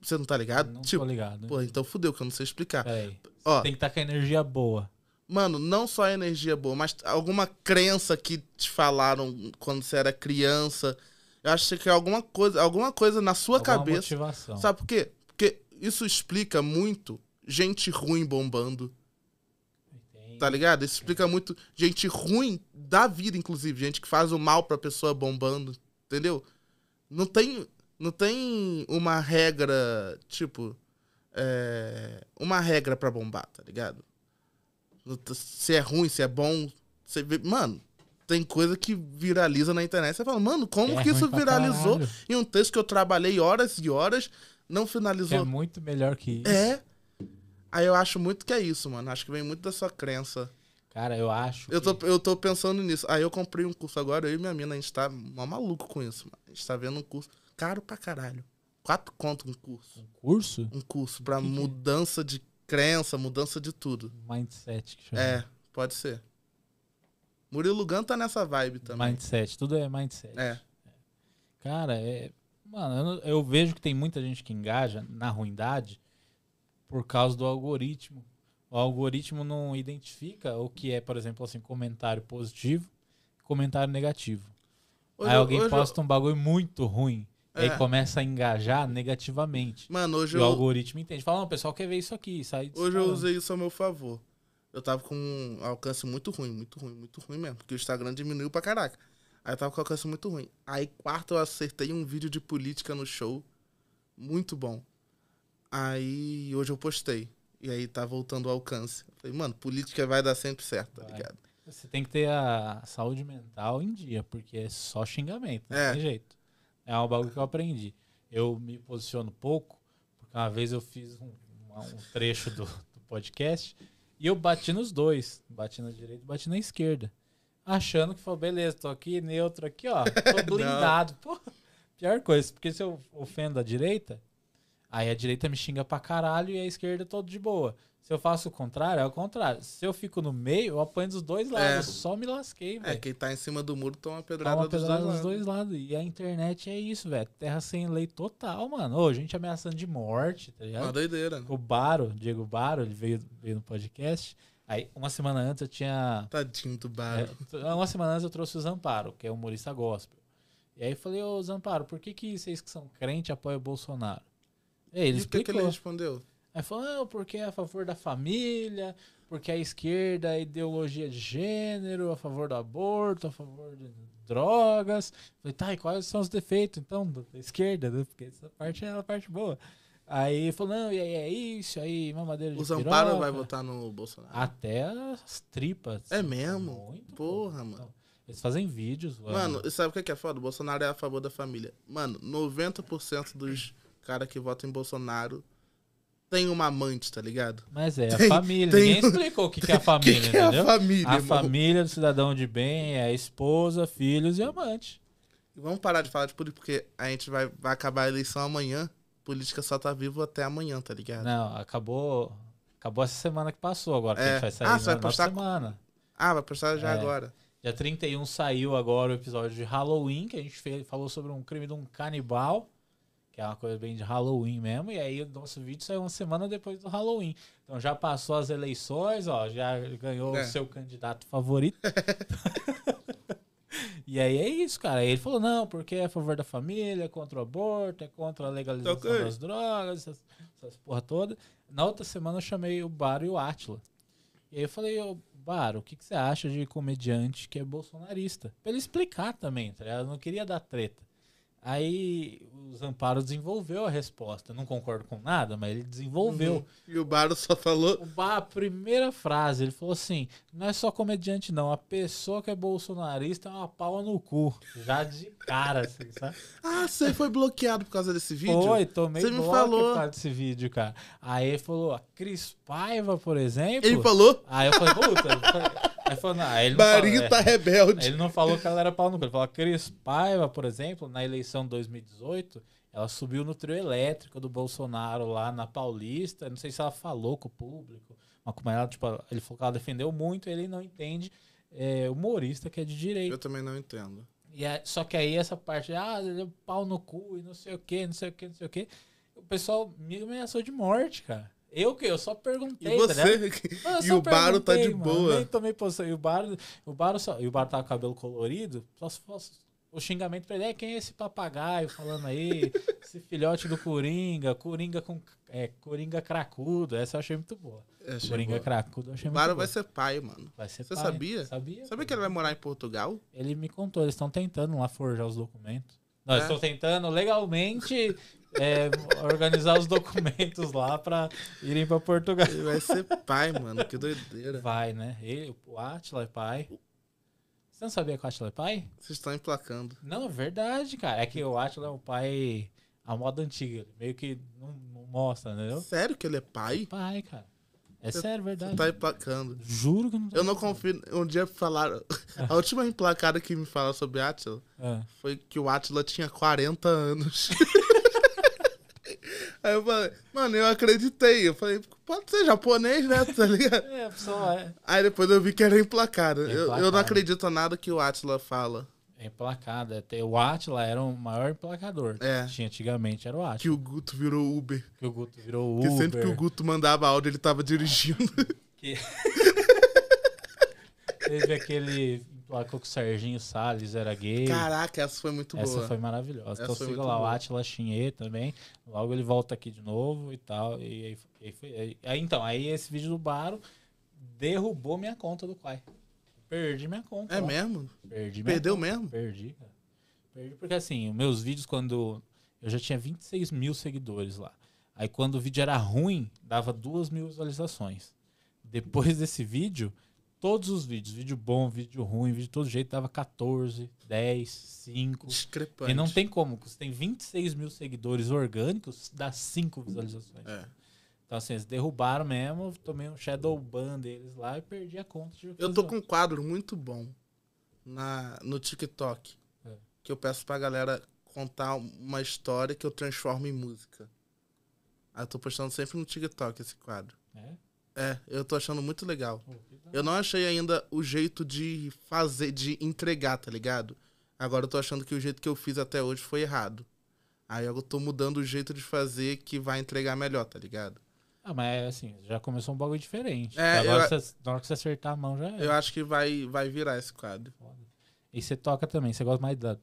S2: Você não tá ligado? Não tipo, tô ligado. Pô, então fudeu que eu não sei explicar. Peraí. É. Ó,
S1: tem que estar tá com a energia boa.
S2: Mano, não só a energia boa, mas alguma crença que te falaram quando você era criança. Eu acho que é alguma coisa, alguma coisa na sua alguma cabeça. Motivação. Sabe por quê? Porque isso explica muito gente ruim bombando. Entendi. Tá ligado? Isso explica muito gente ruim da vida, inclusive, gente que faz o mal pra pessoa bombando, entendeu? Não tem, não tem uma regra, tipo, é, uma regra pra bombar, tá ligado? Se é ruim, se é bom, mano, tem coisa que viraliza na internet. Você fala, mano, como é que isso viralizou? Em um texto que eu trabalhei horas e horas, não é finalizou. é
S1: muito melhor que é. isso.
S2: É. Aí eu acho muito que é isso, mano. Acho que vem muito da sua crença Cara, eu acho. Eu, que... tô, eu tô pensando nisso. Aí eu comprei um curso agora, eu e minha mina, a gente tá mó maluco com isso. Mano. A gente tá vendo um curso caro pra caralho. Quatro conto um curso. Um curso? Um curso pra que é? mudança que de crença, mudança de tudo. Mindset que chama. É, pode ser. Murilo Gun tá nessa vibe também.
S1: Mindset, tudo é mindset. É. Cara, é. Mano, eu vejo que tem muita gente que engaja na ruindade por causa do algoritmo o algoritmo não identifica o que é, por exemplo, assim, comentário positivo comentário negativo. Hoje, aí alguém posta eu... um bagulho muito ruim. É. Aí começa a engajar negativamente. Mano, hoje eu... o algoritmo entende. Fala, não, o pessoal quer ver isso aqui. Sai hoje eu usei
S2: isso ao meu favor. Eu tava com um alcance muito ruim, muito ruim, muito ruim mesmo. Porque o Instagram diminuiu pra caraca. Aí eu tava com alcance muito ruim. Aí quarto eu acertei um vídeo de política no show. Muito bom. Aí hoje eu postei. E aí tá voltando ao alcance. Eu falei, mano, política vai dar sempre certo, tá vai. ligado?
S1: Você tem que ter a saúde mental em dia, porque é só xingamento, não é. tem jeito. É um bagulho que eu aprendi. Eu me posiciono pouco, porque uma vez eu fiz um, um trecho do, do podcast e eu bati nos dois. Bati na direita e bati na esquerda. Achando que foi beleza, tô aqui, neutro aqui, ó. Tô blindado. Pô, pior coisa, porque se eu ofendo a direita, Aí a direita me xinga pra caralho e a esquerda todo de boa. Se eu faço o contrário, é o contrário. Se eu fico no meio, eu apanho dos dois lados. É. Só me lasquei, é, velho. É, quem tá em cima
S2: do muro toma pedrada, toma pedrada dos, dois, dos dois
S1: lados. E a internet é isso, velho. Terra sem lei total, mano. Ô, gente ameaçando de morte, tá ligado? Uma doideira. Né? O Baro, Diego Baro, ele veio, veio no podcast. Aí, uma semana antes eu tinha. Tadinho do Baro. É, uma semana antes eu trouxe o Zamparo, que é humorista gospel. E aí eu falei, ô Zamparo, por que, que vocês que são crente apoiam o Bolsonaro? E é, ele e explicou. o que, ele respondeu? Aí falou, não, porque é a favor da família, porque a esquerda é ideologia de gênero, a favor do aborto, a favor de drogas. Falei, tá, e quais são os defeitos, então, da esquerda? Né? Porque essa parte é a parte boa. Aí falou, não, e aí é isso, aí mamadeira de Os Amparo vai votar no Bolsonaro. Até as tripas. É mesmo? Muito Porra, bom. mano. Então, eles fazem vídeos. Mano,
S2: mano sabe o que é foda? O Bolsonaro é a favor da família. Mano, 90% dos cara que vota em Bolsonaro tem uma amante, tá ligado? Mas é, tem, a família. Tem, Ninguém explicou o que, que, é a família, que que é entendeu? A família, a família
S1: do cidadão de bem é a esposa,
S2: filhos e amante. Vamos parar de falar de política, porque a gente vai, vai acabar a eleição amanhã. Política só tá vivo até amanhã, tá ligado? Não, acabou. Acabou essa semana que passou agora, é. que a gente é. vai sair ah, né? na, vai postar... semana.
S1: Ah, vai postar já é. agora. Dia 31 saiu agora o episódio de Halloween, que a gente fez, falou sobre um crime de um canibal que é uma coisa bem de Halloween mesmo. E aí o nosso vídeo saiu uma semana depois do Halloween. Então já passou as eleições, ó, já ganhou é. o seu candidato favorito. e aí é isso, cara. Aí ele falou, não, porque é a favor da família, é contra o aborto, é contra a legalização então, okay. das drogas, essas, essas porra toda. Na outra semana eu chamei o Baro e o Átila. E aí eu falei, ô, Baro, o que, que você acha de comediante que é bolsonarista? Pra ele explicar também, tá ligado? Eu não queria dar treta. Aí o Zamparo desenvolveu a resposta. Não concordo com nada, mas ele desenvolveu. Uhum.
S2: E o Baro só falou.
S1: O Bar, a primeira frase, ele falou assim: não é só comediante, não. A pessoa que é bolsonarista é
S2: uma pau no
S1: cu. Já de cara, assim, sabe?
S2: ah, você foi bloqueado por causa desse vídeo? Foi, tomei você me falou por causa
S1: desse vídeo, cara. Aí ele falou: a Cris Paiva, por exemplo. Ele falou? Aí eu falei: puta. Aí falou, não, aí ele não Marinho falou, tá é, rebelde. Ele não falou que ela era pau no cu. Ele falou, a Cris Paiva, por exemplo, na eleição de 2018, ela subiu no trio elétrico do Bolsonaro lá na Paulista. Não sei se ela falou com o público, mas como ela, tipo, ele falou que ela defendeu muito, ele não entende é, humorista que é de direito. Eu também
S2: não entendo.
S1: E é, só que aí essa parte, de, ah, ele é pau no cu e não sei o que, não sei o que, não sei o que. O pessoal me ameaçou de morte, cara. Eu que eu só perguntei, e tá você? Ah, e o Baro tá de mano, boa. tomei posição. E o Baro, o Baro e o Baro tá com o cabelo colorido, só se fosse o xingamento pra ele é quem é esse papagaio falando aí, esse filhote do Coringa, Coringa com é, Coringa cracudo, essa eu achei muito boa. Achei Coringa boa. cracudo, achei o muito boa. vai ser pai, mano. Vai ser Você pai. sabia?
S2: Sabia. Sabia que ele vai morar em Portugal? Ele
S1: me contou, eles estão tentando lá forjar os documentos. Nós é. estão
S2: tentando legalmente
S1: é, organizar os documentos lá pra irem pra Portugal. Ele vai ser pai, mano. Que doideira. Vai, né? Ele, o Atila é pai. Você não sabia que o Atila é pai? Vocês estão emplacando. Não, é verdade, cara. É que o Atila é o pai a moda
S2: antiga. Meio que não, não mostra, entendeu? Sério que ele é pai? É pai, cara. É você, sério, é verdade. Você tá emplacando.
S1: Juro que não
S2: tá Eu não confio. Um dia falaram. A última emplacada que me falaram sobre Atila é. foi que o Atila tinha 40 anos. Aí eu falei, mano, eu acreditei. Eu falei, pode ser japonês, né? Tá ligado? É, a pessoa é. Aí depois eu vi que era emplacado. É eu, eu, não acredito em nada que o Atila
S1: fala. É emplacado. É, o Atila era o maior emplacador. É. Que tinha antigamente, era o Atila. Que
S2: o Guto virou Uber. Que o Guto virou Uber. Que sempre que o Guto mandava áudio, ele tava dirigindo. Que... Teve aquele lá que o Serginho
S1: Salles era gay. Caraca, essa foi muito essa boa. Essa foi maravilhosa. Essa então foi siga lá boa. o Atila Chinhê também. Logo ele volta aqui de novo e tal. E aí, foi, aí então, aí esse vídeo do Baro derrubou minha conta do Quai. Perdi minha conta. É mesmo? Perdi Perdeu conta. mesmo?
S2: Perdi, cara.
S1: Perdi porque assim, meus vídeos quando. Eu já tinha 26 mil seguidores lá. Aí quando o vídeo era ruim, dava duas mil visualizações. Depois desse vídeo, todos os vídeos, vídeo bom, vídeo ruim, vídeo de todo jeito, dava 14, 10, 5. Discrepante. E não tem como, você tem 26 mil seguidores orgânicos, dá 5 visualizações. É. Então, assim, eles derrubaram mesmo, tomei um shadow ban deles lá e perdi a conta.
S2: eu tô com um quadro muito bom na, no TikTok, é. que eu peço pra galera contar uma história que eu transformo em música. eu tô postando sempre no TikTok esse quadro. É? É, eu tô achando muito legal. Eu não achei ainda o jeito de fazer, de entregar, tá ligado? Agora eu tô achando que o jeito que eu fiz até hoje foi errado. Aí eu tô mudando o jeito de fazer que vai entregar melhor, tá ligado?
S1: Ah, mas assim, já começou um bagulho diferente. É, Agora, eu... você, na hora que você acertar a mão, já
S2: é. Eu acho que vai, vai virar esse quadro. E
S1: você toca também, você gosta mais da.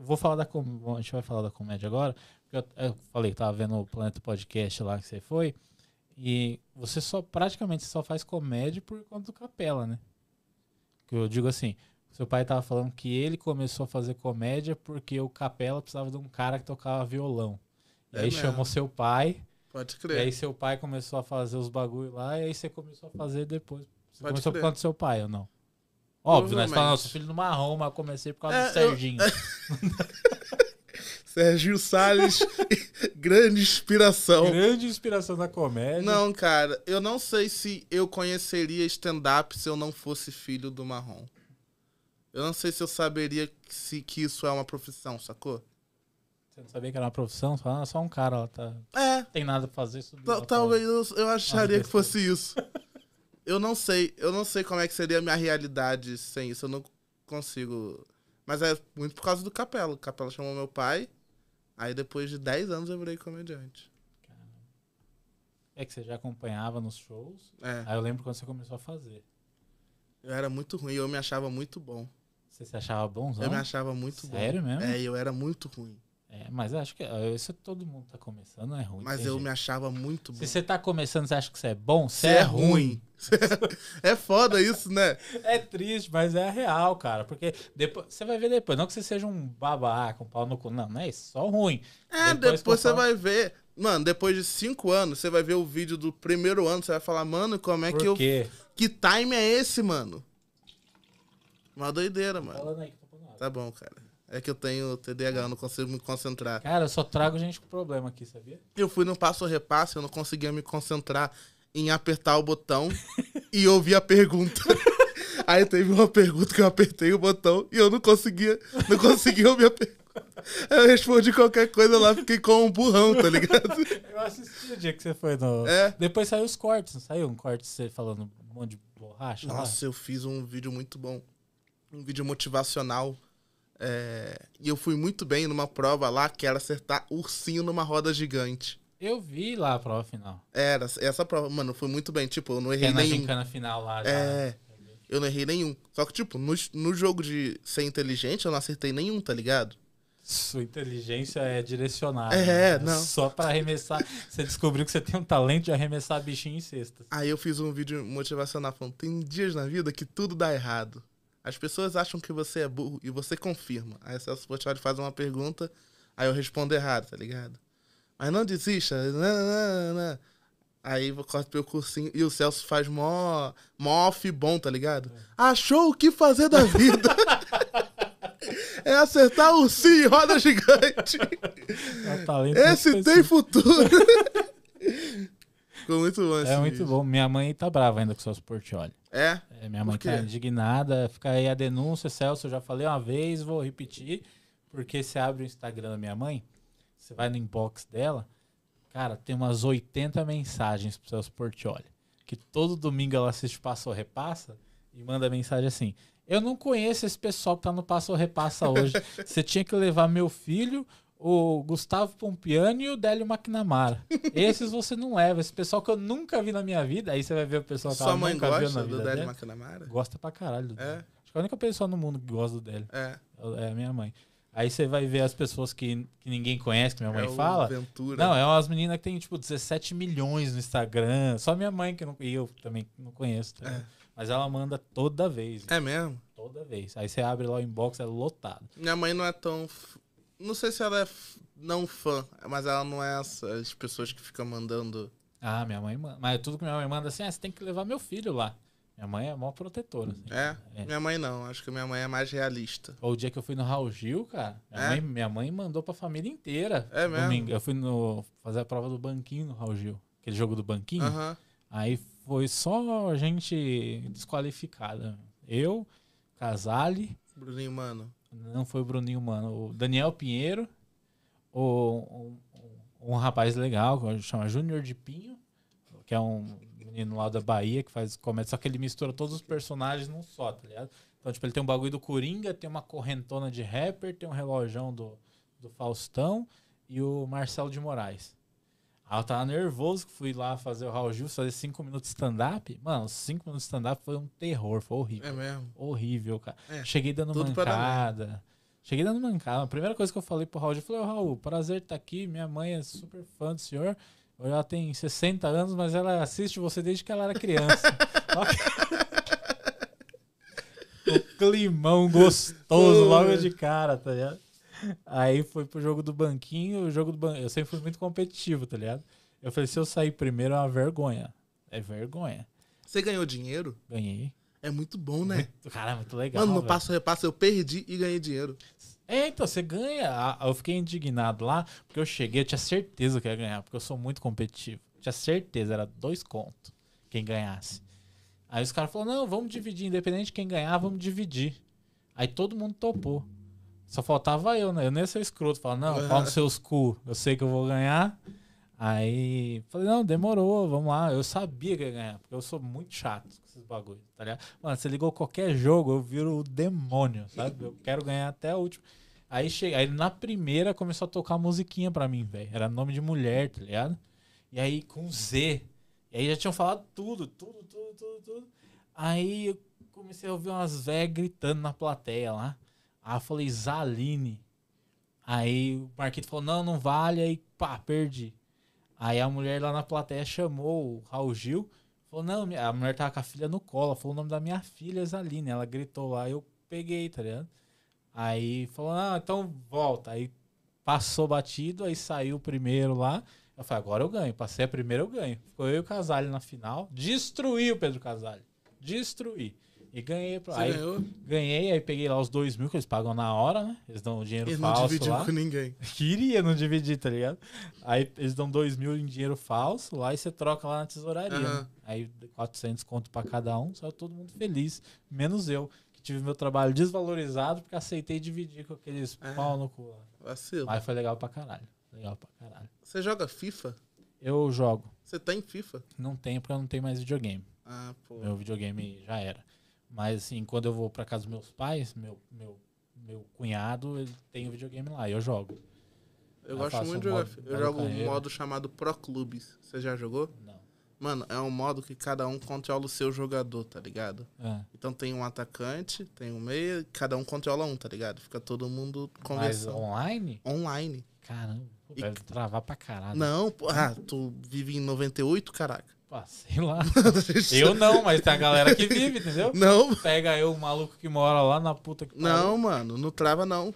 S1: Vou falar da comédia. A gente vai falar da comédia agora. Eu, eu falei, tava vendo o Planeta Podcast lá que você foi. E você só praticamente só faz comédia por conta do Capela, né? Que eu digo assim, seu pai tava falando que ele começou a fazer comédia porque o Capela precisava de um cara que tocava violão. E é aí mesmo. chamou seu pai. Pode crer. E aí seu pai começou a fazer os bagulho lá, e aí você começou a fazer depois. Você Pode começou crer. por conta do seu pai ou não? Óbvio, nós né? falamos, filho do marrom, mas eu comecei por causa é, do Serginho.
S2: Eu... Sérgio Salles, grande inspiração. Grande inspiração da comédia. Não, cara, eu não sei se eu conheceria stand-up se eu não fosse filho do Marrom. Eu não sei se eu saberia se que isso é uma profissão, sacou? Você não sabia
S1: que era uma profissão? Só, ah, só um cara, ó, tá.
S2: É. Tem nada pra fazer. Talvez eu, eu acharia que fosse isso. eu não sei, eu não sei como é que seria a minha realidade sem isso. Eu não consigo. Mas é muito por causa do Capela. O Capela chamou meu pai Aí depois de 10 anos eu virei comediante.
S1: É que você já acompanhava nos shows. É. Aí eu lembro quando você começou a fazer.
S2: Eu era muito ruim, eu me achava muito bom. Você se achava bonzão? Eu me achava muito Sério bom. Sério mesmo? É, eu
S1: era muito ruim. É, mas acho que isso todo mundo tá começando, é ruim. Mas eu jeito. me achava muito bom. Se você tá começando, você acha que você é bom? Você, é, é, ruim. ruim. é foda isso, né? É triste, mas é real, cara. Porque
S2: depois, você vai ver depois. Não que você seja um babaca, um pau no cu. Não, não é isso. Só ruim. É, depois, depois você vai ver. Mano, depois de cinco anos, você vai ver o vídeo do primeiro ano. Você vai falar, mano, como é Por que quê? eu. Que time é esse, mano? Uma doideira, mano. Falando aí, que tô falando. Tá bom, cara. É que eu tenho TDAH, eu não consigo me concentrar. Cara, eu só trago gente com problema aqui, sabia? Eu fui no passo a repasse, eu não conseguia me concentrar em apertar o botão e ouvir a pergunta. Aí teve uma pergunta que eu apertei o botão e eu não conseguia, não conseguia ouvir a pergunta. Eu respondi qualquer coisa lá, fiquei com um burrão, tá ligado? Eu assisti o dia que você foi no. É. Depois saiu os cortes, não saiu um corte você falando um monte de borracha? Nossa, lá? eu fiz um vídeo muito bom. Um vídeo motivacional é, e eu fui muito bem numa prova lá que era acertar ursinho numa roda gigante. Eu vi lá a prova final. Era, essa prova, mano, foi muito bem. Tipo, eu não é errei é na nenhum. na final lá. Já, é, eu não errei nenhum. Só que, tipo, no, no jogo de ser inteligente, eu não acertei nenhum, tá ligado? Sua inteligência é direcionada. É, né? não. Só
S1: para arremessar. você descobriu que você tem um talento de arremessar bichinho em cestas.
S2: Aí eu fiz um vídeo motivacional falando: tem dias na vida que tudo dá errado. As pessoas acham que você é burro e você confirma. Aí Celso Portioli faz uma pergunta, aí eu respondo errado, tá ligado? Mas não desista. Não, não, não. Aí eu corto meu cursinho e o Celso faz mó, mó off bom, tá ligado? É. Achou o que fazer da vida. é acertar o sim em roda gigante. É Esse tem futuro.
S1: Ficou muito bom É muito bom. Minha mãe tá brava ainda com o Celso Portioli. É? é minha mãe tá indignada. Fica aí a denúncia, Celso. Eu já falei uma vez, vou repetir. Porque você abre o Instagram da minha mãe, você vai no inbox dela, cara, tem umas 80 mensagens pro Celso Portioli. Que todo domingo ela assiste Passou Repassa e manda mensagem assim. Eu não conheço esse pessoal que tá no Passou Repassa hoje. você tinha que levar meu filho o Gustavo Pompiani e o Délio McNamara. Esses você não leva. Esse pessoal que eu nunca vi na minha vida. Aí você vai ver o pessoal que Sua ela mãe nunca gosta viu na vida do Délio McNamara? Gosta pra caralho. Do é. Acho que a única pessoa no mundo que gosta do Délio é, é a minha mãe. Aí você vai ver as pessoas que, que ninguém conhece, que minha é mãe é fala. Ventura. Não, é umas meninas que tem, tipo, 17 milhões no Instagram. Só minha mãe, que não, e eu também não conheço. Tá? É. Mas ela manda toda vez. É mesmo? Toda vez. Aí você abre lá o inbox, é lotado.
S2: Minha mãe não é tão não sei se ela é não fã, mas ela não é essas pessoas que ficam mandando.
S1: Ah, minha mãe manda. Mas tudo que minha mãe manda assim, ah, você tem que levar meu filho lá. Minha mãe é mó protetora. Assim. É? é? Minha mãe não. Acho que minha mãe é mais realista. o dia que eu fui no Raul Gil, cara, minha, é? mãe, minha mãe mandou pra família inteira. É mesmo? Domingo. Eu fui no, fazer a prova do banquinho no Raul Gil. Aquele jogo do banquinho. Uh -huh. Aí foi só gente desqualificada. Eu, Casale.
S2: Bruninho Mano. Não foi o
S1: Bruninho, mano. O Daniel Pinheiro. Ou um, um rapaz legal, que chama Júnior de Pinho, que é um menino lá da Bahia que faz comédia, só que ele mistura todos os personagens num só, tá ligado? Então, tipo, ele tem um bagulho do Coringa, tem uma correntona de rapper, tem um relojão do, do Faustão e o Marcelo de Moraes. Aí eu tava nervoso que fui lá fazer o Raul Gil, fazer 5 minutos de stand-up. Mano, 5 minutos de stand-up foi um terror, foi horrível. É mesmo? Horrível, cara. É, Cheguei dando mancada. Cheguei dando mancada. A primeira coisa que eu falei pro Raul Gil, eu falei, oh, Raul, prazer estar tá aqui, minha mãe é super fã do senhor. Hoje ela tem 60 anos, mas ela assiste você desde que ela era criança. o climão gostoso logo de cara, tá ligado? Aí foi pro jogo do banquinho, o jogo do banquinho. Eu sempre fui muito competitivo, tá ligado? Eu falei, se eu sair primeiro é uma vergonha.
S2: É vergonha. Você ganhou dinheiro? Ganhei. É muito bom, né? Muito, cara, é muito legal. Mano, no passo repasso eu perdi
S1: e ganhei dinheiro. É, então, você ganha. Eu fiquei indignado lá, porque eu cheguei, eu tinha certeza que ia ganhar, porque eu sou muito competitivo. tinha certeza, era dois contos quem ganhasse. Aí os caras falaram, não, vamos dividir, independente de quem ganhar, vamos dividir. Aí todo mundo topou. Só faltava eu, né? Eu nem sou escroto. Falar, não, é. fala nos seus cu, eu sei que eu vou ganhar. Aí falei, não, demorou, vamos lá. Eu sabia que ia ganhar, porque eu sou muito chato com esses bagulhos, tá ligado? Mano, você ligou qualquer jogo, eu viro o demônio, sabe? Eu quero ganhar até o último. Aí chega, aí na primeira começou a tocar musiquinha pra mim, velho. Era nome de mulher, tá ligado? E aí com Z. E aí já tinham falado tudo, tudo, tudo, tudo, tudo. Aí eu comecei a ouvir umas velhas gritando na plateia lá. Aí eu falei, Zaline. Aí o Marquito falou, não, não vale. Aí, pá, perdi. Aí a mulher lá na plateia chamou o Raul Gil. Falou, não, a mulher tava com a filha no colo. Falou o nome da minha filha, Zaline. Ela gritou lá, eu peguei, tá ligado? Aí falou, não, ah, então volta. Aí passou batido, aí saiu o primeiro lá. Eu falei, agora eu ganho. Passei a primeira, eu ganho. Ficou eu e o Casale na final. Destruí o Pedro Casale. Destruí. E ganhei. Você aí, ganhou? Ganhei, aí peguei lá os dois mil que eles pagam na hora, né? Eles dão dinheiro falso. E não dividir lá. com ninguém. Queria não dividir, tá ligado? Aí eles dão dois mil em dinheiro falso lá e você troca lá na tesouraria. Uhum. Né? Aí 400 conto pra cada um, só todo mundo feliz, menos eu que tive meu trabalho desvalorizado porque aceitei dividir com aqueles é, pau no cu. Vacilo. Mas foi legal pra caralho. Legal pra caralho. Você joga FIFA? Eu jogo. Você tá em FIFA? Não tenho, porque eu não tenho mais videogame. Ah, pô. Meu videogame já era. Mas, assim, quando eu vou para casa dos meus pais, meu, meu, meu cunhado tem o um videogame lá e eu jogo. Eu, eu gosto muito de jogar. eu jogo um modo
S2: chamado Pro Clubes. Você já jogou? Não. Mano, é um modo que cada um controla o seu jogador, tá ligado? É. Então tem um atacante, tem um meia, cada um controla um, tá ligado? Fica todo mundo conversando. Mas online? Online. Caramba, e... deve travar pra caralho. Não, porra, ah, tu vive em 98, caraca. Pá, sei lá. eu não, mas tem a galera que vive, entendeu? Não. Pega eu, o maluco que mora lá na puta que Não, pariu. mano,
S1: não trava não.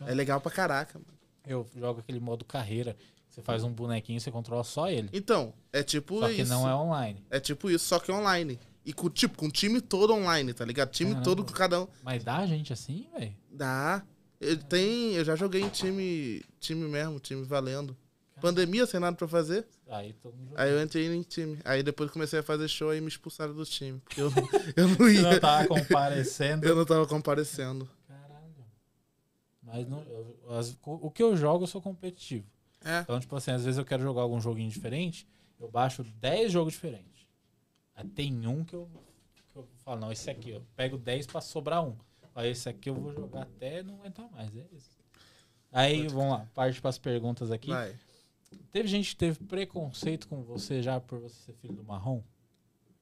S1: É legal pra caraca, mano. Eu jogo aquele modo carreira. Você faz
S2: um bonequinho, você controla só ele. Então, é tipo isso. Só que não é online. É tipo isso, só que online. E com, tipo, com o time todo online, tá ligado? Time Caramba. todo com cada um. Mas dá gente assim, velho? Dá. Eu, tem, eu já joguei em time, time mesmo, time valendo. Caramba. Pandemia, sem nada pra fazer. Aí Aí eu entrei em time. Aí depois comecei a fazer show e me expulsaram do time. Porque eu, eu não ia. Você não tava comparecendo. Eu não tava comparecendo. Caralho.
S1: Mas não, eu, as, o que eu jogo, eu sou competitivo. É. Então, tipo assim, às vezes eu quero jogar algum joguinho diferente, eu baixo 10 jogos diferentes. Aí tem um que eu, que eu falo, não, esse aqui, eu pego 10 pra sobrar um. Aí esse aqui eu vou jogar até não aguentar mais, é isso. Aí, vamos lá, parte para as perguntas aqui. Vai. Teve gente que teve preconceito com você já por você ser filho do marrom?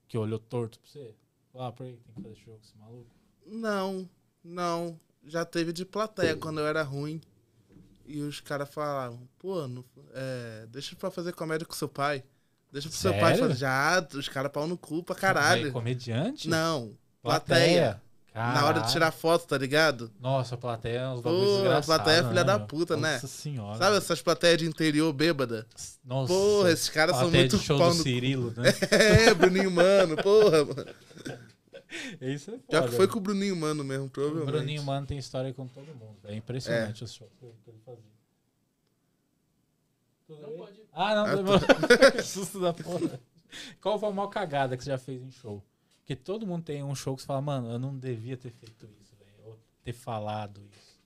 S1: Que olhou torto pra você? Ah, por aí tem que fazer show com esse maluco?
S2: Não, não. Já teve de plateia Sim. quando eu era ruim. E os caras falavam, pô, não, é, deixa pra fazer comédia com seu pai. Deixa pro Sério? seu pai fazer. Já, os caras pau no cu pra é caralho. comediante?
S1: Não. Plateia. plateia. Na hora de tirar foto, tá ligado? Nossa, a plateia é uns Pô, A plateia é filha né, da puta, né? Nossa senhora.
S2: Sabe essas plateias de interior bêbada? Nossa. Porra, esses caras são muito de show pau do no... Cirilo, né? É, Bruninho Mano, porra, mano. Isso é foda. Já que foi né? com o Bruninho
S1: Mano mesmo, provavelmente. O Bruninho Mano tem história com todo mundo. É impressionante é. os shows que ele fazia. Não pode. Ah, não, ah, tô... Tá. que susto da porra. Qual foi a maior cagada que você já fez em show? Porque todo mundo tem um show que você fala, mano, eu não devia ter feito isso, velho. Ou ter falado
S2: isso.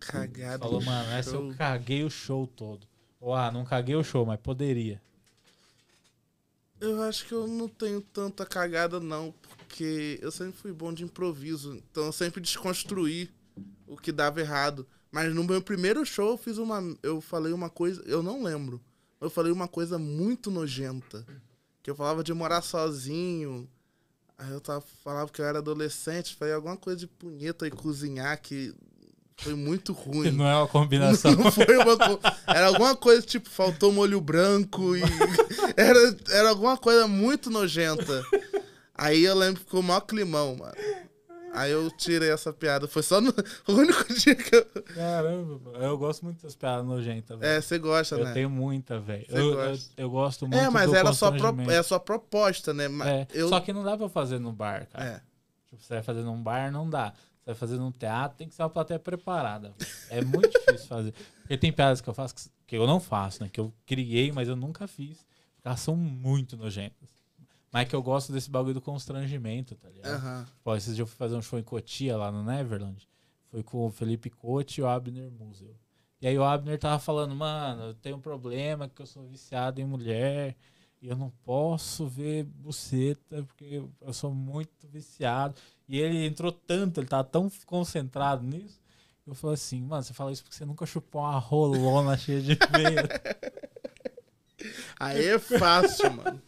S2: Cagado. Falou, mano, show. essa eu
S1: caguei o show todo. Ou, ah, não caguei o show, mas poderia.
S2: Eu acho que eu não tenho tanta cagada, não, porque eu sempre fui bom de improviso. Então eu sempre desconstruí o que dava errado. Mas no meu primeiro show eu fiz uma. Eu falei uma coisa. Eu não lembro. Eu falei uma coisa muito nojenta. Que eu falava de morar sozinho Aí eu tava, falava que eu era adolescente, falei alguma coisa de punheta e cozinhar que foi muito ruim. Não é uma combinação. Não foi uma co... Era alguma coisa tipo, faltou molho branco e. Era, era alguma coisa muito nojenta. Aí eu lembro que ficou o maior climão, mano. Aí eu tirei essa piada. Foi só no, o único dia que
S1: eu. Caramba, eu gosto muito das piadas nojentas, velho. É, você gosta, eu né? Eu tenho muita, velho. Eu, eu, eu, gosto é, muito É, mas do era só pro, é a sua
S2: proposta, né? É, eu... Só que não dá
S1: pra fazer no bar, cara. É. Tipo, você vai fazer num bar, não dá. Você vai fazer num teatro, tem que ser uma plateia preparada. Véio. É muito difícil fazer. Porque tem piadas que eu faço que, que eu não faço, né? Que eu criei, mas eu nunca fiz. Elas são muito nojentas. Mas é que eu gosto desse bagulho do constrangimento, tá ligado? Uhum. Pô, esses dias eu fui fazer um show em Cotia, lá no Neverland. Foi com o Felipe Cote e o Abner Musel. E aí o Abner tava falando, mano, eu tenho um problema que eu sou viciado em mulher e eu não posso ver buceta porque eu sou muito viciado. E ele entrou tanto, ele tava tão concentrado nisso. Eu falei assim, mano, você fala isso porque você nunca chupou uma rolona cheia de veia.
S2: Aí é fácil, mano.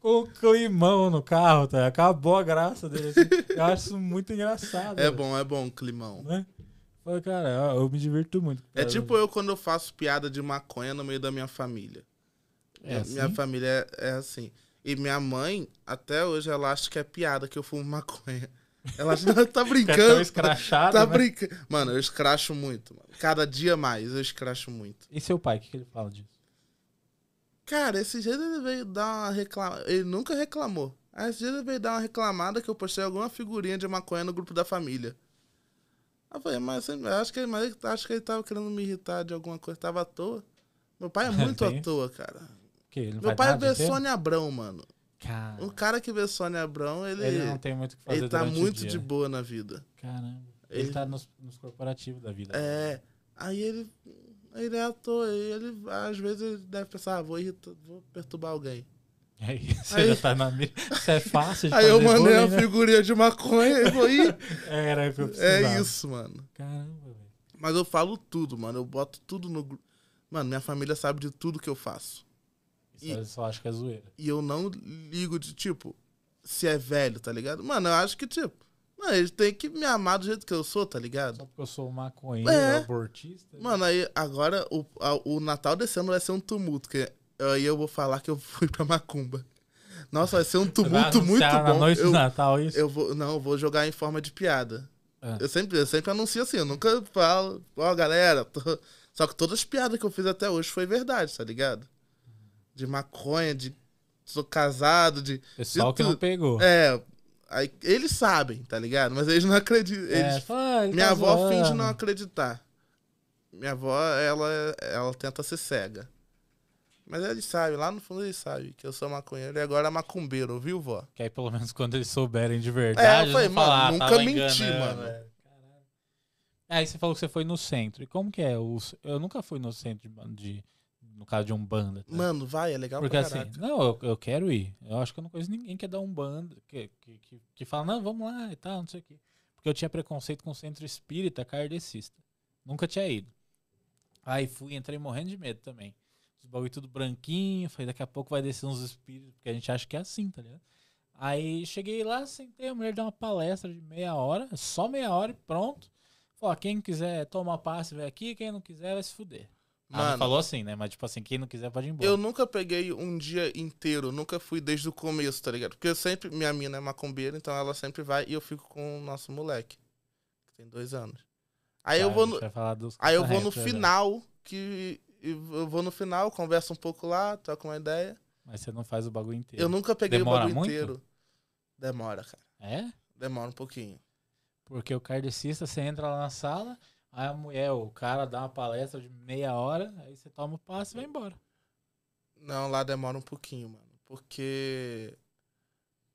S1: Com um climão no carro, tá? Acabou a graça dele.
S2: Eu acho isso muito engraçado. É bom,
S1: é bom climão. Né? Falei, cara, eu, eu, me diverto muito. É tipo
S2: eu quando eu faço piada de maconha no meio da minha família. É assim? Minha família é, é, assim. E minha mãe, até hoje, ela acha que é piada que eu fumo maconha. Ela acha, tá é brincando. escrachado, tá né? brincando. Mano, eu escracho muito. Mano. Cada dia mais eu escracho muito. E seu pai, o que, que ele fala disso? Cara, esse jeito ele veio dar uma reclamada. Ele nunca reclamou. Aí ah, esse jeito ele veio dar uma reclamada que eu postei alguma figurinha de maconha no grupo da família. Aí eu falei, mas acho que, ele, mas acho que ele tava querendo me irritar de alguma coisa. Tava à toa. Meu pai é muito à toa, cara. Que, Meu pai vê Sônia Abrão, mano. Cara. O cara que vê Sônia Abrão, ele. Ele não tem muito o que fazer. Ele tá muito de boa na vida. Caramba. Ele, ele tá nos, nos corporativos da vida. É. Aí ele ele é ator, ele às vezes ele deve pensar, ah, vou, irritar, vou perturbar alguém. É isso, aí, já tá na mídia. Isso é fácil de Aí eu mandei bullying, a né? figurinha né? de maconha e vou ir. É, era que eu É isso, mano. Caramba, velho. Mas eu falo tudo, mano. Eu boto tudo no grupo. Mano, minha família sabe de tudo que eu faço. E, só, só acho que é zoeira. E eu não ligo de, tipo, se é velho, tá ligado? Mano, eu acho que, tipo, não, ele tem que me amar do jeito que eu sou, tá ligado? Só porque eu sou maconheiro, é.
S1: abortista.
S2: Né? Mano, aí agora o, a, o Natal desse ano vai ser um tumulto. Que aí eu vou falar que eu fui pra Macumba. Nossa, vai ser um tumulto muito bom. Na noite eu, do Natal, isso? Eu vou, não, eu vou jogar em forma de piada. É. Eu, sempre, eu sempre anuncio assim, eu nunca falo, ó, oh, galera. Tô... Só que todas as piadas que eu fiz até hoje foi verdade, tá ligado? De maconha, de sou casado, de. Pessoal de que não pegou. É, Aí, eles sabem, tá ligado? Mas eles não acreditam. É, eles... É, minha tá avó zoando. finge não acreditar. Minha avó, ela, ela tenta ser cega. Mas eles sabem, lá no fundo eles sabem que eu sou maconheiro e agora é macumbeiro, ouviu, vó? Que aí pelo menos
S1: quando eles souberem de verdade. É, eu falei, mano,
S3: falar, nunca ah, tá menti, mano.
S1: Aí você falou que você foi no centro. E como que é? Eu nunca fui no centro de no caso de um Tá? Mano, vai, é legal Porque assim, não, eu, eu quero ir. Eu acho que eu não conheço ninguém que é da Umbanda, que, que, que, que fala, não, vamos lá e tal, não sei o quê. Porque eu tinha preconceito com o centro espírita kardecista. Nunca tinha ido. Aí fui, entrei morrendo de medo também. Os bagulho tudo branquinho, falei, daqui a pouco vai descer uns espíritos, porque a gente acha que é assim, tá ligado? Aí cheguei lá, sentei, a mulher deu uma palestra de meia hora, só meia hora e pronto. Falou, quem quiser tomar passe vai aqui, quem não quiser vai se fuder. Ah, Mano, ah, falou assim, né? Mas, tipo assim, quem não quiser pode ir embora.
S2: Eu nunca peguei um dia inteiro, nunca fui desde o começo, tá ligado? Porque eu sempre, minha mina é macumbeira, então ela sempre vai e eu fico com o nosso moleque, que tem dois anos. Aí eu tá, vou no, aí eu vou é, no é final, que eu vou no final, converso um pouco lá, troco uma ideia.
S1: Mas você não faz o bagulho inteiro. Eu nunca peguei Demora o bagulho muito? inteiro.
S2: Demora, cara. É? Demora um pouquinho.
S1: Porque o cardecista, você entra lá na sala, Aí a mulher, o cara dá uma palestra de meia hora, aí você toma o passe e vai embora.
S2: Não, lá demora um pouquinho, mano. Porque.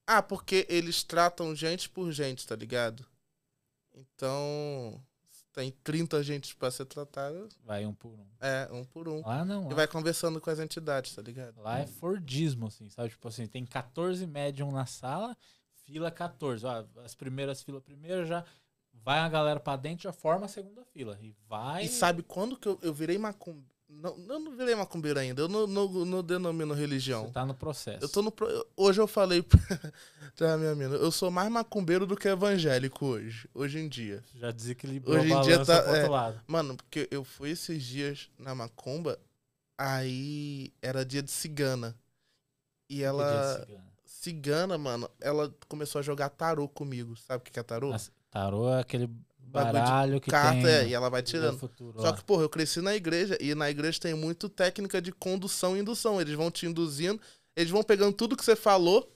S2: Ah, porque eles tratam gente por gente, tá ligado? Então. Tem 30 gente pra ser tratada. Vai um por um. É, um por um. Lá não. Lá. E vai conversando com as entidades, tá ligado? Lá é
S1: fordismo, assim, sabe? Tipo assim, tem 14 médium na sala, fila 14. Ó, as primeiras filas primeiro já vai a galera para dentro, já forma a segunda
S2: fila. E vai. E sabe quando que eu, eu virei macumba? Não, eu não virei macumbeiro ainda. Eu não, não, não denomino religião. Você tá no processo. Eu tô no pro... Hoje eu falei pra minha mina, eu sou mais macumbeiro do que evangélico hoje. Hoje em dia. Já desequilibrou hoje em dia tá, é, lado. Mano, porque eu fui esses dias na macumba, aí era dia de cigana. E ela... Cigana? cigana? mano, ela começou a jogar tarô comigo. Sabe o que é tarô? As...
S1: Tarô é aquele baralho que carta, tem. É, e ela vai tirando. Futuro, Só
S2: que, porra, eu cresci na igreja e na igreja tem muito técnica de condução e indução. Eles vão te induzindo, eles vão pegando tudo que você falou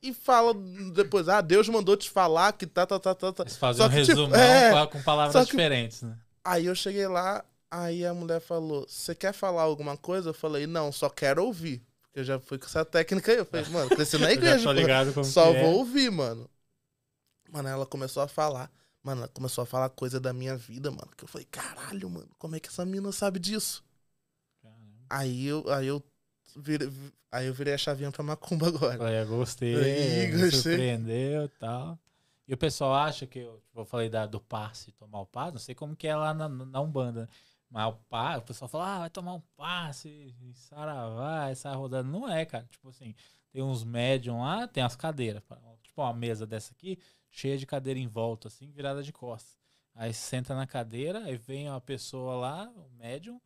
S2: e fala depois, ah, Deus mandou te falar que tá, tá, tá, tá. tá. Eles fazem um que, tipo, resumão tipo, é, com palavras que, diferentes, né? Aí eu cheguei lá, aí a mulher falou, você quer falar alguma coisa? Eu falei, não, só quero ouvir. Porque eu já fui com essa técnica aí. Eu falei, mano, cresci na igreja. só é. vou é. ouvir, mano. Mano, ela começou a falar. Mano, ela começou a falar coisa da minha vida, mano. Que eu falei, caralho, mano, como é que essa mina sabe disso? Caramba. Aí eu, aí eu virei, aí eu virei a chavinha pra macumba agora.
S1: Falei, eu ah, gostei, aí, gostei. surpreendeu e tal. E o pessoal acha que eu, tipo, eu falei da, do passe, tomar o passe, não sei como que é lá na, na Umbanda. Mas o passe, o pessoal fala, ah, vai tomar um passe, saravá, essa rodada. Não é, cara. Tipo assim, tem uns médium lá, tem as cadeiras. Tipo, uma mesa dessa aqui, cheia de cadeira em volta, assim, virada de costas. Aí senta na cadeira, aí vem uma pessoa lá, um médium,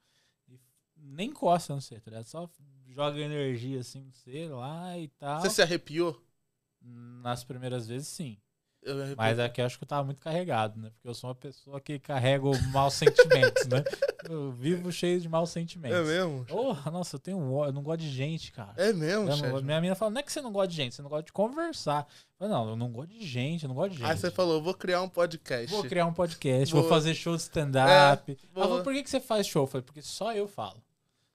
S1: e nem encosta no ser, tá ligado? Só joga energia assim no ser lá e tal. Você se arrepiou? Nas primeiras vezes, sim. Mas aqui eu acho que eu tava muito carregado, né? Porque eu sou uma pessoa que carrego maus sentimentos, né? Eu vivo cheio de maus sentimentos. É mesmo? Oh, nossa, eu tenho um eu não gosto de gente, cara. É mesmo, eu Minha menina fala, não é que você não gosta de gente, você não gosta de conversar. Eu falo, não, eu não gosto de gente, eu não gosto de gente. Aí você
S2: falou, vou criar um podcast. Vou criar um podcast, vou, vou fazer show de
S1: é, stand-up. É, por que, que você faz show? Eu falei, porque só eu falo.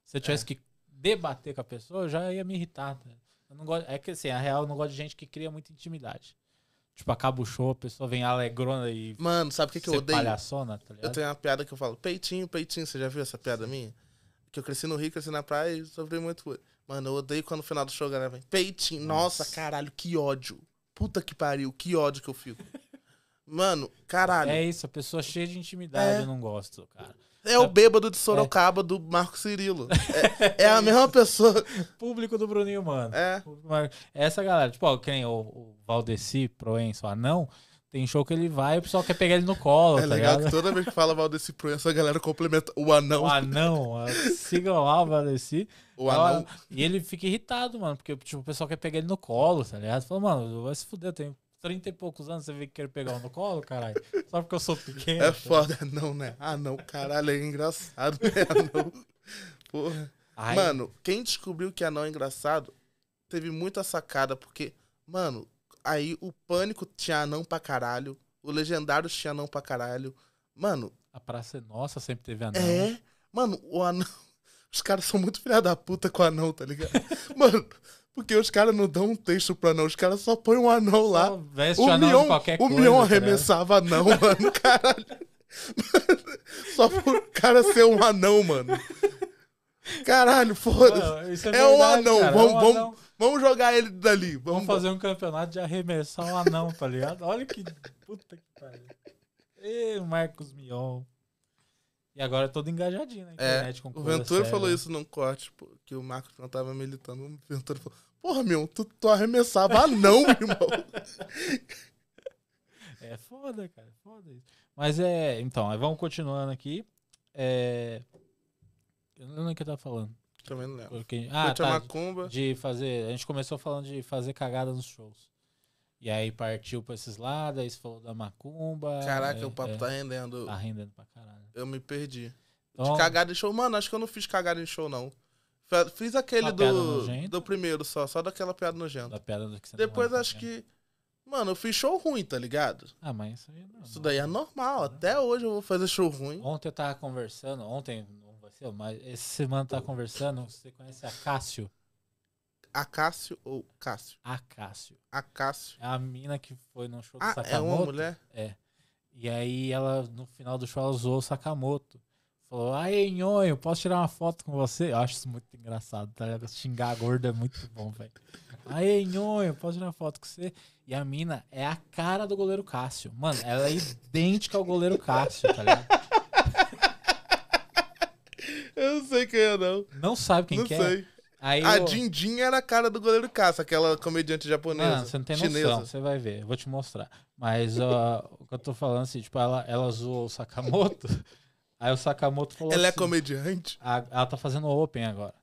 S1: Se eu é. tivesse é. que debater com a pessoa, eu já ia me irritar. Né? Eu não gosto, é que assim, a real, eu não gosto de gente que cria muita intimidade. Tipo, acaba o show, a pessoa vem alegrona e. Mano, sabe o que, que eu odeio? Palhaçona, tá ligado? Eu
S2: tenho uma piada que eu falo, peitinho, peitinho, você já viu essa piada minha? Que eu cresci no Rio, cresci na praia e sofri muito. Mano, eu odeio quando no final do show a galera vem, peitinho, nossa, nossa caralho, que ódio. Puta que pariu, que ódio que eu fico. Mano, caralho. É isso, a pessoa é cheia de intimidade, é. eu não gosto, cara. É o é. bêbado de Sorocaba é. do Marco Cirilo. É, é a mesma pessoa. Público do Bruninho, mano. É.
S1: Essa galera, tipo, ó, quem o, o Valdeci, Proenço, anão. Tem show que ele vai e o pessoal quer pegar ele no colo. É tá legal ligado? que toda
S2: vez que fala Valdeci Proença, a galera complementa o anão. O anão,
S1: sigam lá o Valdeci. O anão. E ele fica irritado, mano, porque tipo, o pessoal quer pegar ele no colo, tá ligado? Fala, mano, vai se fuder, eu tenho 30 e poucos anos, você vê que quer pegar um no colo, caralho. Só porque eu sou pequeno. É foda, não, né?
S2: Ah, não, caralho, é engraçado, né? Anão. Ah, Porra. Ai. Mano, quem descobriu que anão é engraçado teve muita sacada, porque, mano, aí o Pânico tinha anão pra caralho, o Legendário tinha anão pra caralho. Mano.
S1: A Praça é Nossa sempre teve anão. É.
S2: Mano, o anão. Os caras são muito filha da puta com o anão, tá ligado? mano, porque os caras não dão um texto pro anão, os caras só põem um anão lá. Só veste o anão Mion, qualquer coisa. O Mion tá arremessava anão, mano, caralho. só pro cara ser um anão, mano. Caralho, foda-se. É, é, um anão. vamos, é vamos,
S1: vamos jogar ele dali. Vamos, vamos fazer um campeonato de arremessar um anão, tá ligado? Olha que puta que pariu. Ê, Marcos Mion.
S2: E agora é todo engajadinho na é, internet é, com O Ventura séria. falou isso num corte, pô, que o Marcos não tava militando. O Ventura falou: Porra, meu, tu, tu arremessava anão, meu irmão.
S1: É foda, cara, foda isso. Mas é, então, vamos continuando aqui. É... Eu não lembro o que eu tava falando. Também não lembro. Porque... Ah, tá, De fazer. A gente começou falando de fazer cagada nos shows. E aí partiu pra esses lados, aí você falou da macumba. Caraca, é, o papo é, tá rendendo. Tá rendendo pra
S2: caralho. Eu me perdi. Então, de cagada em show. Mano, acho que eu não fiz cagada em show, não. Fiz aquele do, do primeiro só, só daquela piada nojenta. Da piada do que você Depois acho né? que. Mano, eu fiz show ruim, tá ligado?
S1: Ah, mas isso aí é
S2: normal. Isso daí é normal. Né? Até hoje eu vou fazer show
S1: ruim. Ontem eu tava conversando, ontem, não vai ser, mas essa semana eu tava conversando. Você conhece a Cássio?
S2: Acácio ou Cássio? Acácio.
S1: Acácio. É a mina que foi no show ah, do Sakamoto. É uma mulher? É. E aí ela, no final do show, ela usou o Sakamoto. Falou, aí, nhonho, posso tirar uma foto com você? Eu acho isso muito engraçado, tá? ligado? Xingar a gorda é muito bom, velho. Aí, nhonho, posso tirar uma foto com você? E a mina é a cara do goleiro Cássio. Mano, ela é idêntica ao goleiro Cássio, tá ligado?
S2: Eu não sei quem é, não. Não sabe quem não que é? Não sei. Aí a eu... Dindin era a cara do goleiro Caça, aquela comediante japonesa. Não, você não tem chinesa. noção, você
S1: vai ver, eu vou te mostrar. Mas uh, o que eu tô falando, assim, tipo, ela, ela zoou o Sakamoto. aí o Sakamoto falou. Ela é assim, é comediante? A, ela tá fazendo open agora.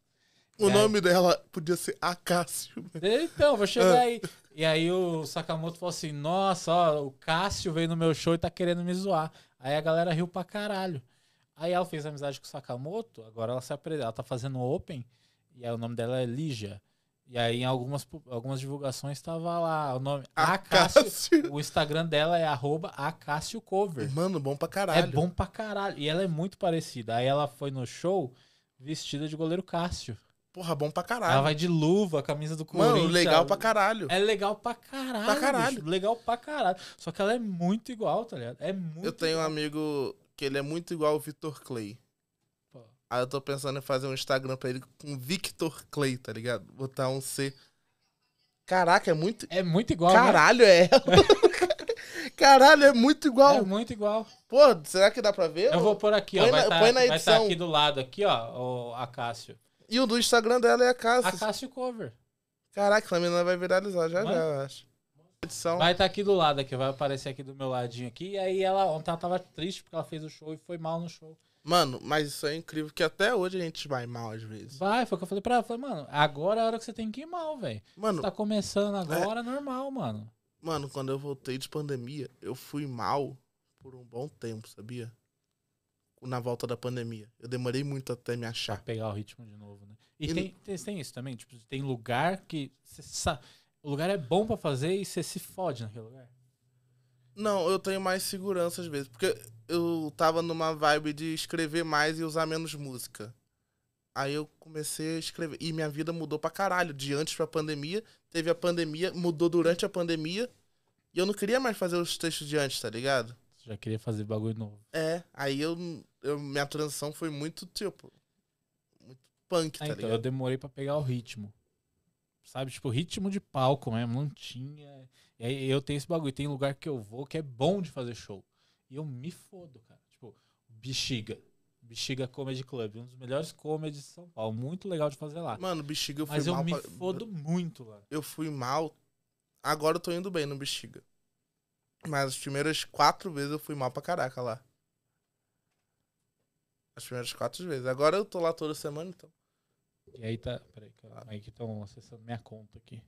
S1: O e
S2: nome aí... dela podia ser Acácio. Então, vou chegar ah. aí. E aí o Sakamoto
S1: falou assim: Nossa, ó, o Cássio veio no meu show e tá querendo me zoar. Aí a galera riu pra caralho. Aí ela fez amizade com o Sakamoto, agora ela se ela tá fazendo open. E aí o nome dela é Lígia. E aí em algumas, algumas divulgações tava lá o nome Acácio. O Instagram dela é arroba Cover. Mano, bom pra caralho. É bom pra caralho. E ela é muito parecida. Aí ela foi no show vestida de goleiro Cássio. Porra,
S2: bom pra caralho. Ela vai de luva, camisa do Corinthians. Mano, legal pra
S1: caralho. É legal pra caralho. Pra caralho.
S2: Bicho, legal pra caralho. Só que ela é muito igual, tá ligado? É muito Eu tenho igual. um amigo que ele é muito igual ao Vitor Clay. Aí eu tô pensando em fazer um Instagram pra ele com Victor Clay, tá ligado? Botar um C. Caraca, é muito. É muito igual. Né? Caralho, né? é. Caralho, é muito igual. É muito igual. Pô, será que dá pra ver? Eu vou por aqui, põe ó. Tá na, vai tá, põe na edição. Vai estar tá aqui do
S1: lado, aqui, ó, o Acácio.
S2: E o do Instagram dela é Acácio. Acácio Cover. Caraca, a menina vai viralizar já Mano. já, eu acho. Edição. Vai
S1: estar tá aqui do lado, aqui, vai aparecer aqui do meu ladinho aqui. E aí ela ontem ela tava triste porque ela fez o show e foi mal no show.
S2: Mano, mas isso é incrível que até hoje a gente vai mal às vezes.
S1: Vai, foi o que eu falei pra
S2: ela. Falei, mano, agora é a hora que você tem que ir mal, velho. Mano. Você tá começando agora, é... normal, mano. Mano, quando eu voltei de pandemia, eu fui mal por um bom tempo, sabia? Na volta da pandemia. Eu demorei muito até me achar. Pra pegar o ritmo de novo, né? E, e tem,
S1: tem, tem, isso também, tipo, tem lugar que. Cê, o lugar é bom para fazer e você se fode naquele lugar.
S2: Não, eu tenho mais segurança às vezes. Porque eu tava numa vibe de escrever mais e usar menos música. Aí eu comecei a escrever. E minha vida mudou pra caralho. De antes pra pandemia, teve a pandemia, mudou durante a pandemia. E eu não queria mais fazer os textos de antes, tá ligado?
S1: Você já queria fazer bagulho novo.
S2: É, aí eu, eu minha transição foi muito, tipo, muito punk, tá ah, tá então, ligado? eu demorei pra
S1: pegar o ritmo. Sabe, tipo, ritmo de palco mesmo, não tinha. E aí eu tenho esse bagulho. Tem lugar que eu vou que é bom de fazer show. E eu me fodo, cara. Tipo, Bexiga. Bexiga Comedy Club, um dos melhores comedies de São Paulo. Muito legal de fazer lá.
S2: Mano, Bexiga eu fui Mas mal. Mas eu pra... me fodo muito lá. Eu fui mal. Agora eu tô indo bem no Bexiga. Mas as primeiras quatro vezes eu fui mal pra caraca lá. As primeiras quatro vezes. Agora eu tô lá toda semana, então. E aí tá. Peraí, calma.
S1: Ah. aí que estão acessando minha conta aqui.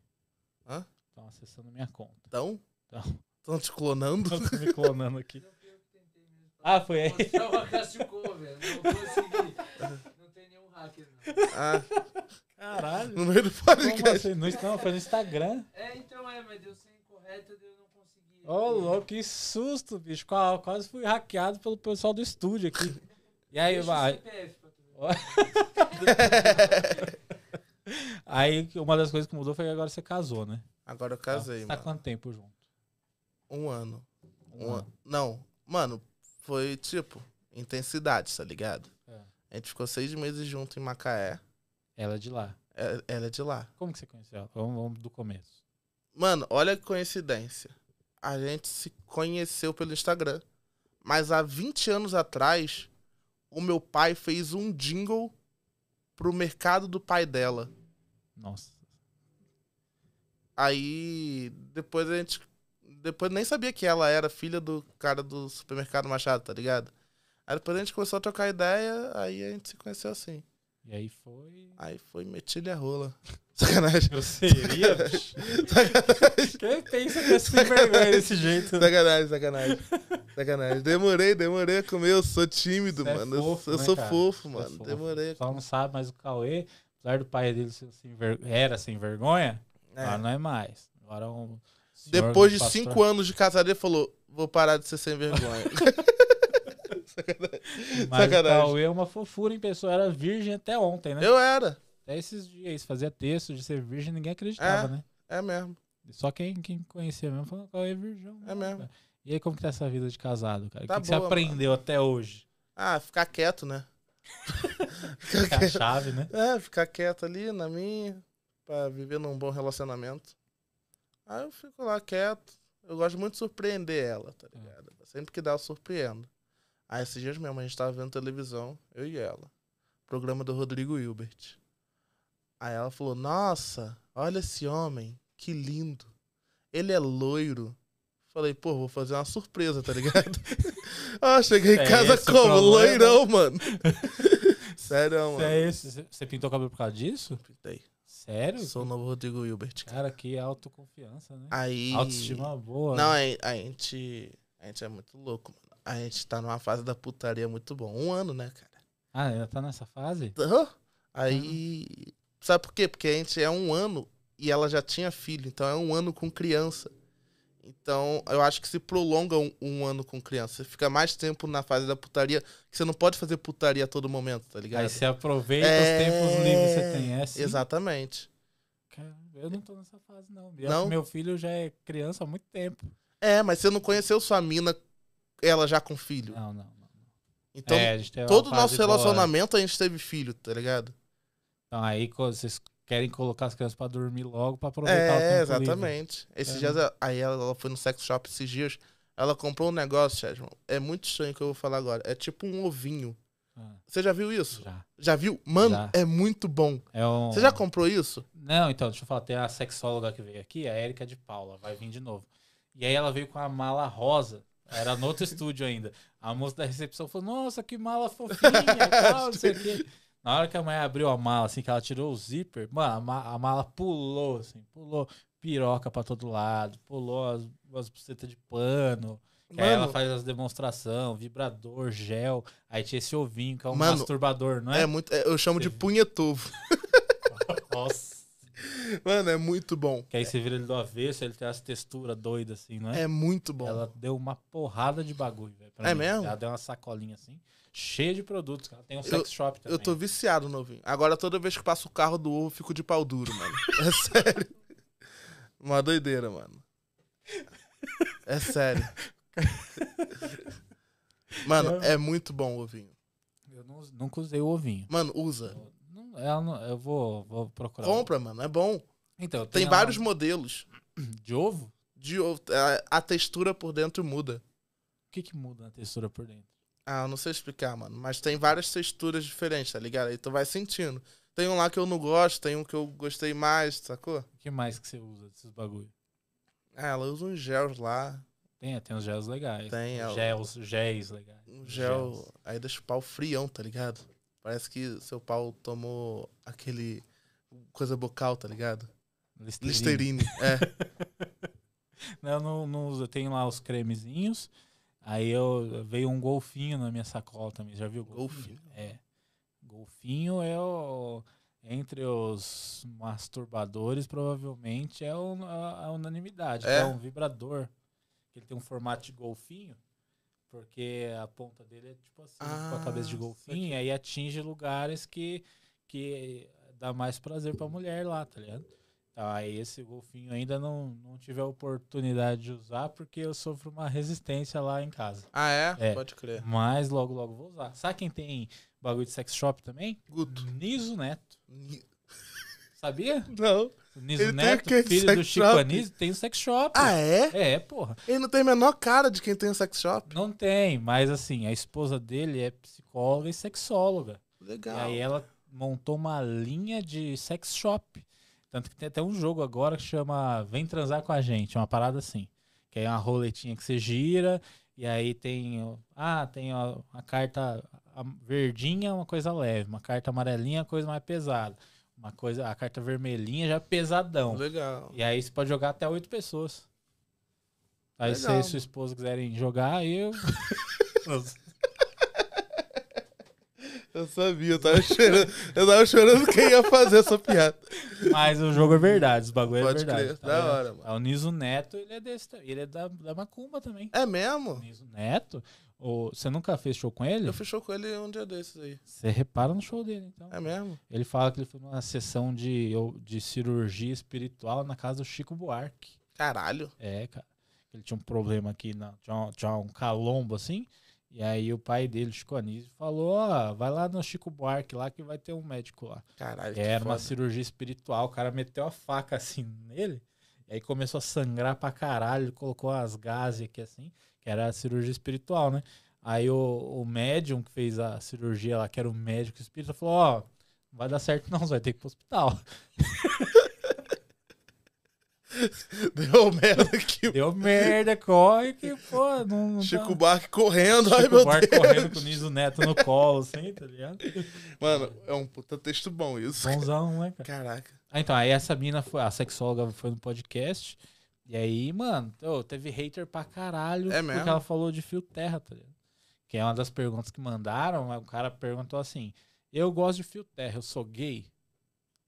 S2: Hã? Estão acessando minha conta. Estão?
S1: Então. Estão te clonando? Estão me clonando aqui. Tá? ah, foi aí. Não tem nenhum hacker, não. Ah. Caralho. No meio do assim? podcast. Não, não, foi no Instagram.
S2: É, então é, mas deu sem correto, deu não
S1: consegui. Ô, oh, louco, que susto, bicho. Quase fui hackeado pelo pessoal do estúdio aqui. E aí, vai. aí uma das coisas que mudou foi que agora você casou, né?
S2: Agora eu tá. casei, tá, mano. Tá quanto tempo junto? Um ano. Um ano. Não, mano, foi tipo, intensidade, tá ligado? É. A gente ficou seis meses junto em Macaé. Ela é de lá. É, ela é de lá. Como que você conheceu ela? Vamos, vamos do começo. Mano, olha que coincidência. A gente se conheceu pelo Instagram. Mas há 20 anos atrás, o meu pai fez um jingle pro mercado do pai dela. Nossa. Aí depois a gente. Depois nem sabia que ela era filha do cara do supermercado Machado, tá ligado? Aí depois a gente começou a trocar ideia, aí a gente se conheceu assim. E aí foi. Aí foi metilha rola. Sacanagem. Eu seria? Sacanagem. Quem pensa que é sem vergonha desse jeito? Né? Sacanagem, sacanagem. Sacanagem. Demorei, demorei a comer.
S1: Eu sou tímido, Você é mano. Né, é fofo, eu, eu sou fofo, mano. Sou fofo. Demorei. Só não sabe, mas o Cauê, apesar do pai dele ser sem ver... era sem vergonha, é. Agora não é mais. Agora é um Depois de cinco anos
S2: de casado, ele falou: vou parar de ser sem vergonha. Sacanagem. Mas Cauê é uma fofura em pessoa. Era virgem até ontem, né? Eu era. Até esses
S1: dias. Fazia texto de ser virgem ninguém acreditava, é, né? É mesmo. Só quem, quem conhecia mesmo falou:
S2: Cauê é virgem. É mesmo.
S1: E aí, como que tá essa vida de casado, cara? Tá o que, boa, que você aprendeu mano. até hoje?
S2: Ah, ficar quieto, né? ficar a chave, né? É, ficar quieto ali na minha para viver num bom relacionamento. Aí eu fico lá quieto. Eu gosto muito de surpreender ela, tá hum. ligado? É. Sempre que dá, eu surpreendo. Aí esses dias mesmo a gente tava vendo televisão, eu e ela. Programa do Rodrigo Hilbert. Aí ela falou: Nossa, olha esse homem, que lindo. Ele é loiro. Falei, pô, vou fazer uma surpresa, tá ligado? ah, cheguei em é casa é como? Problema. Loirão, mano. Sério, mano. Você é esse? Você pintou o cabelo por causa disso? Pintei. Sério? Sou o novo Rodrigo Hilbert.
S1: Cara, que autoconfiança, né? Aí... Autoestima boa. Não, né?
S2: a, a, gente, a gente é muito louco, mano. A gente tá numa fase da putaria muito bom. Um ano, né, cara? Ah, ainda tá nessa fase? Uhum. Aí... Uhum. Sabe por quê? Porque a gente é um ano e ela já tinha filho. Então é um ano com criança. Então, eu acho que se prolonga um, um, ano com criança. Você fica mais tempo na fase da putaria, que você não pode fazer putaria a todo momento, tá ligado? Aí você aproveita é... os tempos livres que você tem, é assim? Exatamente.
S1: eu não tô nessa fase, não. Eu, não. Meu
S2: filho já é criança há muito tempo. É, mas você não conheceu sua mina, ela já com filho. Não, não. não. Então, é, todo o nosso relacionamento boa. a gente teve filho, tá ligado? Então, aí vocês querem colocar as crianças para dormir logo para aproveitar é, o tempo exatamente. Livre. Esses é. dias né? aí ela, ela, foi no sex shop esses dias, ela comprou um negócio, Chesman. É muito estranho que eu vou falar agora. É tipo um ovinho. Ah. Você já viu isso? Já. Já viu? Mano, já. é muito bom. É um... Você já
S1: comprou isso? Não, então, deixa eu falar. Tem a sexóloga que veio aqui, a Érica de Paula, vai vir de novo. E aí ela veio com a mala rosa. Era no outro estúdio ainda. A moça da recepção falou: Nossa, que mala fofinha, tal, não sei o quê. Na hora que a mãe abriu a mala, assim, que ela tirou o zíper, mano, a, ma a mala pulou, assim, pulou piroca pra todo lado, pulou as,
S2: as bucetas de
S1: pano. Mano, aí ela faz as demonstrações, vibrador, gel. Aí tinha esse ovinho, que é um mano, masturbador, não é? É muito. É, eu chamo você
S2: de punha punhetovo. Nossa. Mano, é muito bom.
S1: Que aí você vira ele do avesso, ele tem as textura doida, assim, não é? É muito bom. Ela deu uma porrada de bagulho, velho. É mim. mesmo? Ela deu uma sacolinha assim
S2: cheia de produtos, cara. Tem um sex shop também. Eu tô viciado no ovinho. Agora, toda vez que passo o carro do ovo, eu fico de pau duro, mano. É sério. Uma doideira, mano. É sério. Mano, é muito bom o ovinho. Eu não, nunca usei o ovinho. Mano, usa. Eu, não, eu, eu vou, vou
S1: procurar. Compra, mano, é bom. Então, Tem vários
S2: modelos. De ovo? De ovo. A, a textura por dentro muda.
S1: O que, que muda na textura por
S2: dentro? Ah, eu não sei explicar, mano. Mas tem várias texturas diferentes, tá ligado? Aí tu vai sentindo. Tem um lá que eu não gosto, tem um que eu gostei mais, sacou? O que mais que você usa desses bagulho? Ah, ela usa uns gels lá. Tem, tem uns gels legais. Tem, ela... É gels, géis legais. Um gel. Gels. Aí deixa o pau frião, tá ligado? Parece que seu pau tomou aquele. coisa bocal, tá ligado? Listerine. Listerine é.
S1: não, não, não usa. Tem lá os cremezinhos. Aí eu veio um golfinho na minha sacola também. Já viu golfinho? golfinho? É. Golfinho é o entre os masturbadores provavelmente é a, a, unanimidade. É. é um vibrador. Ele tem um formato de golfinho, porque a ponta dele é tipo assim, ah, com a ah, cabeça de golfinho, e aí atinge lugares que que dá mais prazer pra mulher lá, tá ligado? Aí ah, esse golfinho ainda não, não tive a oportunidade de usar porque eu sofro uma resistência lá em casa. Ah, é? é. Pode crer. Mas logo, logo vou usar. Sabe quem tem bagulho de sex shop também? Guto. Niso Neto. Ni...
S2: Sabia? Não. Niso ele Neto, filho do Chico shop. Anísio, tem um sex shop. Ah, é? É, porra. Ele não tem a menor cara de quem tem um sex shop?
S1: Não tem, mas assim, a esposa dele é psicóloga e sexóloga. Legal. E aí ela montou uma linha de sex shop. Tanto que tem até um jogo agora que chama Vem Transar com a Gente, é uma parada assim. Que é uma roletinha que você gira, e aí tem. Ah, tem a, carta verdinha, uma coisa leve. Uma carta amarelinha, coisa mais pesada. Uma coisa, a carta vermelhinha já é pesadão. Legal. E aí você pode jogar até oito pessoas. Aí Legal. se sua esposa quiserem jogar, aí eu.
S2: Eu sabia, eu tava chorando. Eu tava chorando quem ia fazer essa piada. Mas o jogo é verdade, os bagulho é verdade. Crer. Tá da hora, mano.
S1: É, o Niso Neto, ele é desse, ele
S2: é da, da Macumba também. É mesmo? Niso
S1: Neto. ou você nunca fechou com ele? Eu
S2: fechou com ele um dia desses aí. Você
S1: repara no show dele, então. É mesmo? Ele fala que ele foi numa sessão de, de cirurgia espiritual na casa do Chico Buarque. Caralho. É, cara. Ele tinha um problema aqui, na, tinha tinha um calombo assim. E aí o pai dele, Chico Anísio, falou, ó, oh, vai lá no Chico Buarque lá que vai ter um médico lá. Caralho, é, Era uma cirurgia espiritual, o cara meteu a faca assim nele, e aí começou a sangrar pra caralho, colocou as gases aqui assim, que era a cirurgia espiritual, né? Aí o, o médium que fez a cirurgia lá, que era o médico espírita, falou, ó, oh, não vai dar certo não, você vai ter que ir pro hospital. Deu merda aqui. Deu merda, corre que, pô. Não, não Chico tá... Barque correndo, Chico ai meu Barque Deus. correndo com o Niso Neto no colo, assim, tá ligado?
S2: Mano, é um puta texto bom isso. Bonzão, né, cara? Caraca.
S1: Ah, então, aí essa mina, foi, a sexóloga foi no podcast. E aí, mano, teve hater pra caralho. É mesmo? Porque ela falou de fio terra, tá ligado? Que é uma das perguntas que mandaram. O cara perguntou assim: Eu gosto de fio terra, eu sou gay?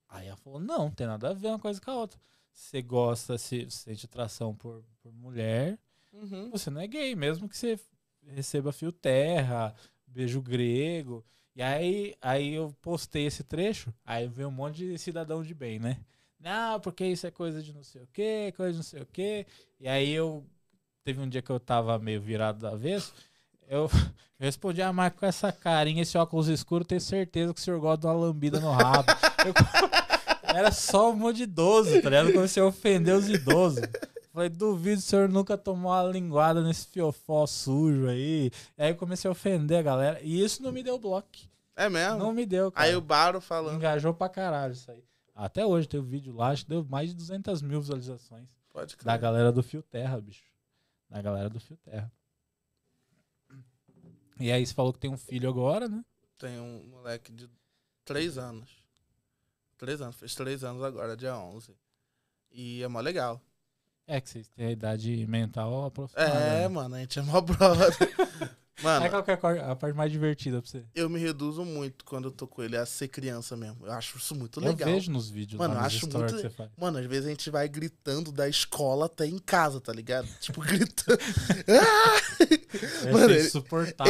S1: Aí ela falou: Não, não tem nada a ver uma coisa com a outra você gosta, se sente atração por, por mulher, uhum. você não é gay, mesmo que você receba fio terra, beijo grego. E aí, aí eu postei esse trecho, aí veio um monte de cidadão de bem, né? Não, porque isso é coisa de não sei o quê, coisa de não sei o quê. E aí eu. Teve um dia que eu tava meio virado da vez. Eu, eu respondi, ah, Marco com essa carinha, esse óculos escuro, tenho certeza que o senhor gosta de uma lambida no rabo. eu, era só um monte de idoso, tá ligado? Comecei a ofender os idosos. Falei, duvido o senhor nunca tomou uma linguada nesse fiofó sujo aí. E aí comecei a ofender a galera. E isso não me deu bloco. É mesmo? Não me deu, cara. Aí o Baro falando. Engajou pra caralho isso aí. Até hoje tem o um vídeo lá, acho que deu mais de 200 mil visualizações. Pode crer. Da galera do Fio Terra, bicho. Da galera do Fio Terra. E aí você falou que tem um filho
S2: agora, né? Tem um moleque de 3 anos. Três anos, fez três anos agora, dia 11. E é mó legal.
S1: É que vocês têm a idade mental aproximada. É, né? mano, a gente é mó brother.
S2: mano, é, é
S1: a parte mais divertida pra você.
S2: Eu me reduzo muito quando eu tô com ele a ser criança mesmo. Eu acho isso muito legal. Eu vejo nos vídeos, mano, eu acho muito. Que você faz. Mano, às vezes a gente vai gritando da escola até em casa, tá ligado? tipo, gritando. Ah! mano, ele,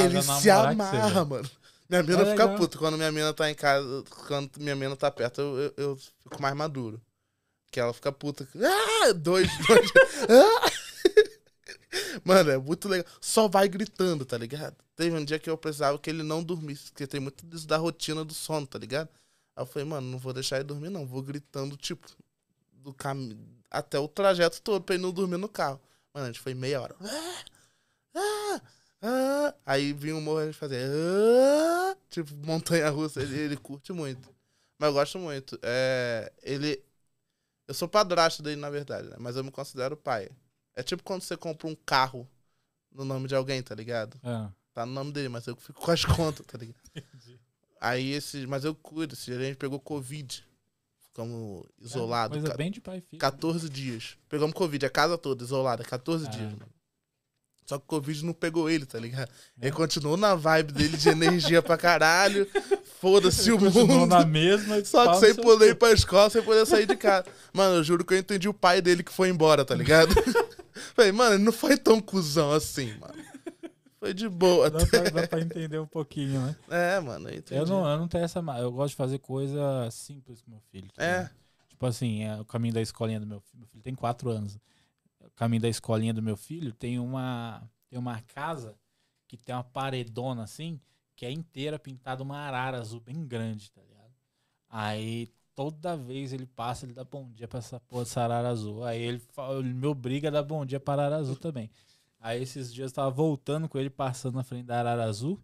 S2: ele se amarra, mano. Minha mina é fica legal. puta. Quando minha mina tá em casa, quando minha mina tá perto, eu, eu, eu fico mais maduro. Que ela fica puta. Ah, dois, dois. ah! Mano, é muito legal. Só vai gritando, tá ligado? Teve um dia que eu precisava que ele não dormisse, porque tem muito disso da rotina do sono, tá ligado? Aí eu falei, mano, não vou deixar ele dormir, não. Vou gritando, tipo, do caminho até o trajeto todo pra ele não dormir no carro. Mano, a gente foi meia hora. Ah! Ah! Ah! Aí vinha o morro e ele fazia. Ah! Tipo, montanha russa, ele, ele curte muito. Mas eu gosto muito. É, ele. Eu sou padrasto dele, na verdade, né? Mas eu me considero pai. É tipo quando você compra um carro no nome de alguém, tá ligado? É. Tá no nome dele, mas eu fico com as contas, tá ligado? Entendi. Aí esse. Mas eu cuido, esse gerente pegou Covid. Ficamos é, isolados. É, coisa bem de pai e filho. 14 né? dias. Pegamos Covid, a casa toda isolada, 14 é. dias. Mano. Só que o Covid não pegou ele, tá ligado? É. Ele continuou na vibe dele de energia pra caralho. Foda-se o mundo. na mesma. Só que sem poder ir pra escola, sem poder sair de casa. Mano, eu juro que eu entendi o pai dele que foi embora, tá ligado? Falei, mano, ele não foi tão cuzão assim, mano. Foi de boa. Dá, Pra, dá pra tá entender um pouquinho, né? É, mano, eu entendi. Eu não,
S1: eu não tenho essa. Eu gosto de fazer coisa simples com meu filho. Tá é. Né? Tipo assim, é o caminho da escolinha do meu filho. Meu filho tem quatro anos caminho da escolinha do meu filho, tem uma, tem uma casa que tem uma paredona assim, que é inteira pintada uma arara azul bem grande, tá ligado? Aí toda vez ele passa, ele dá bom dia pra essa porra dessa arara azul. Aí ele, ele me obriga a dar bom dia pra arara azul também. Aí esses dias eu tava voltando com ele passando na frente da arara azul.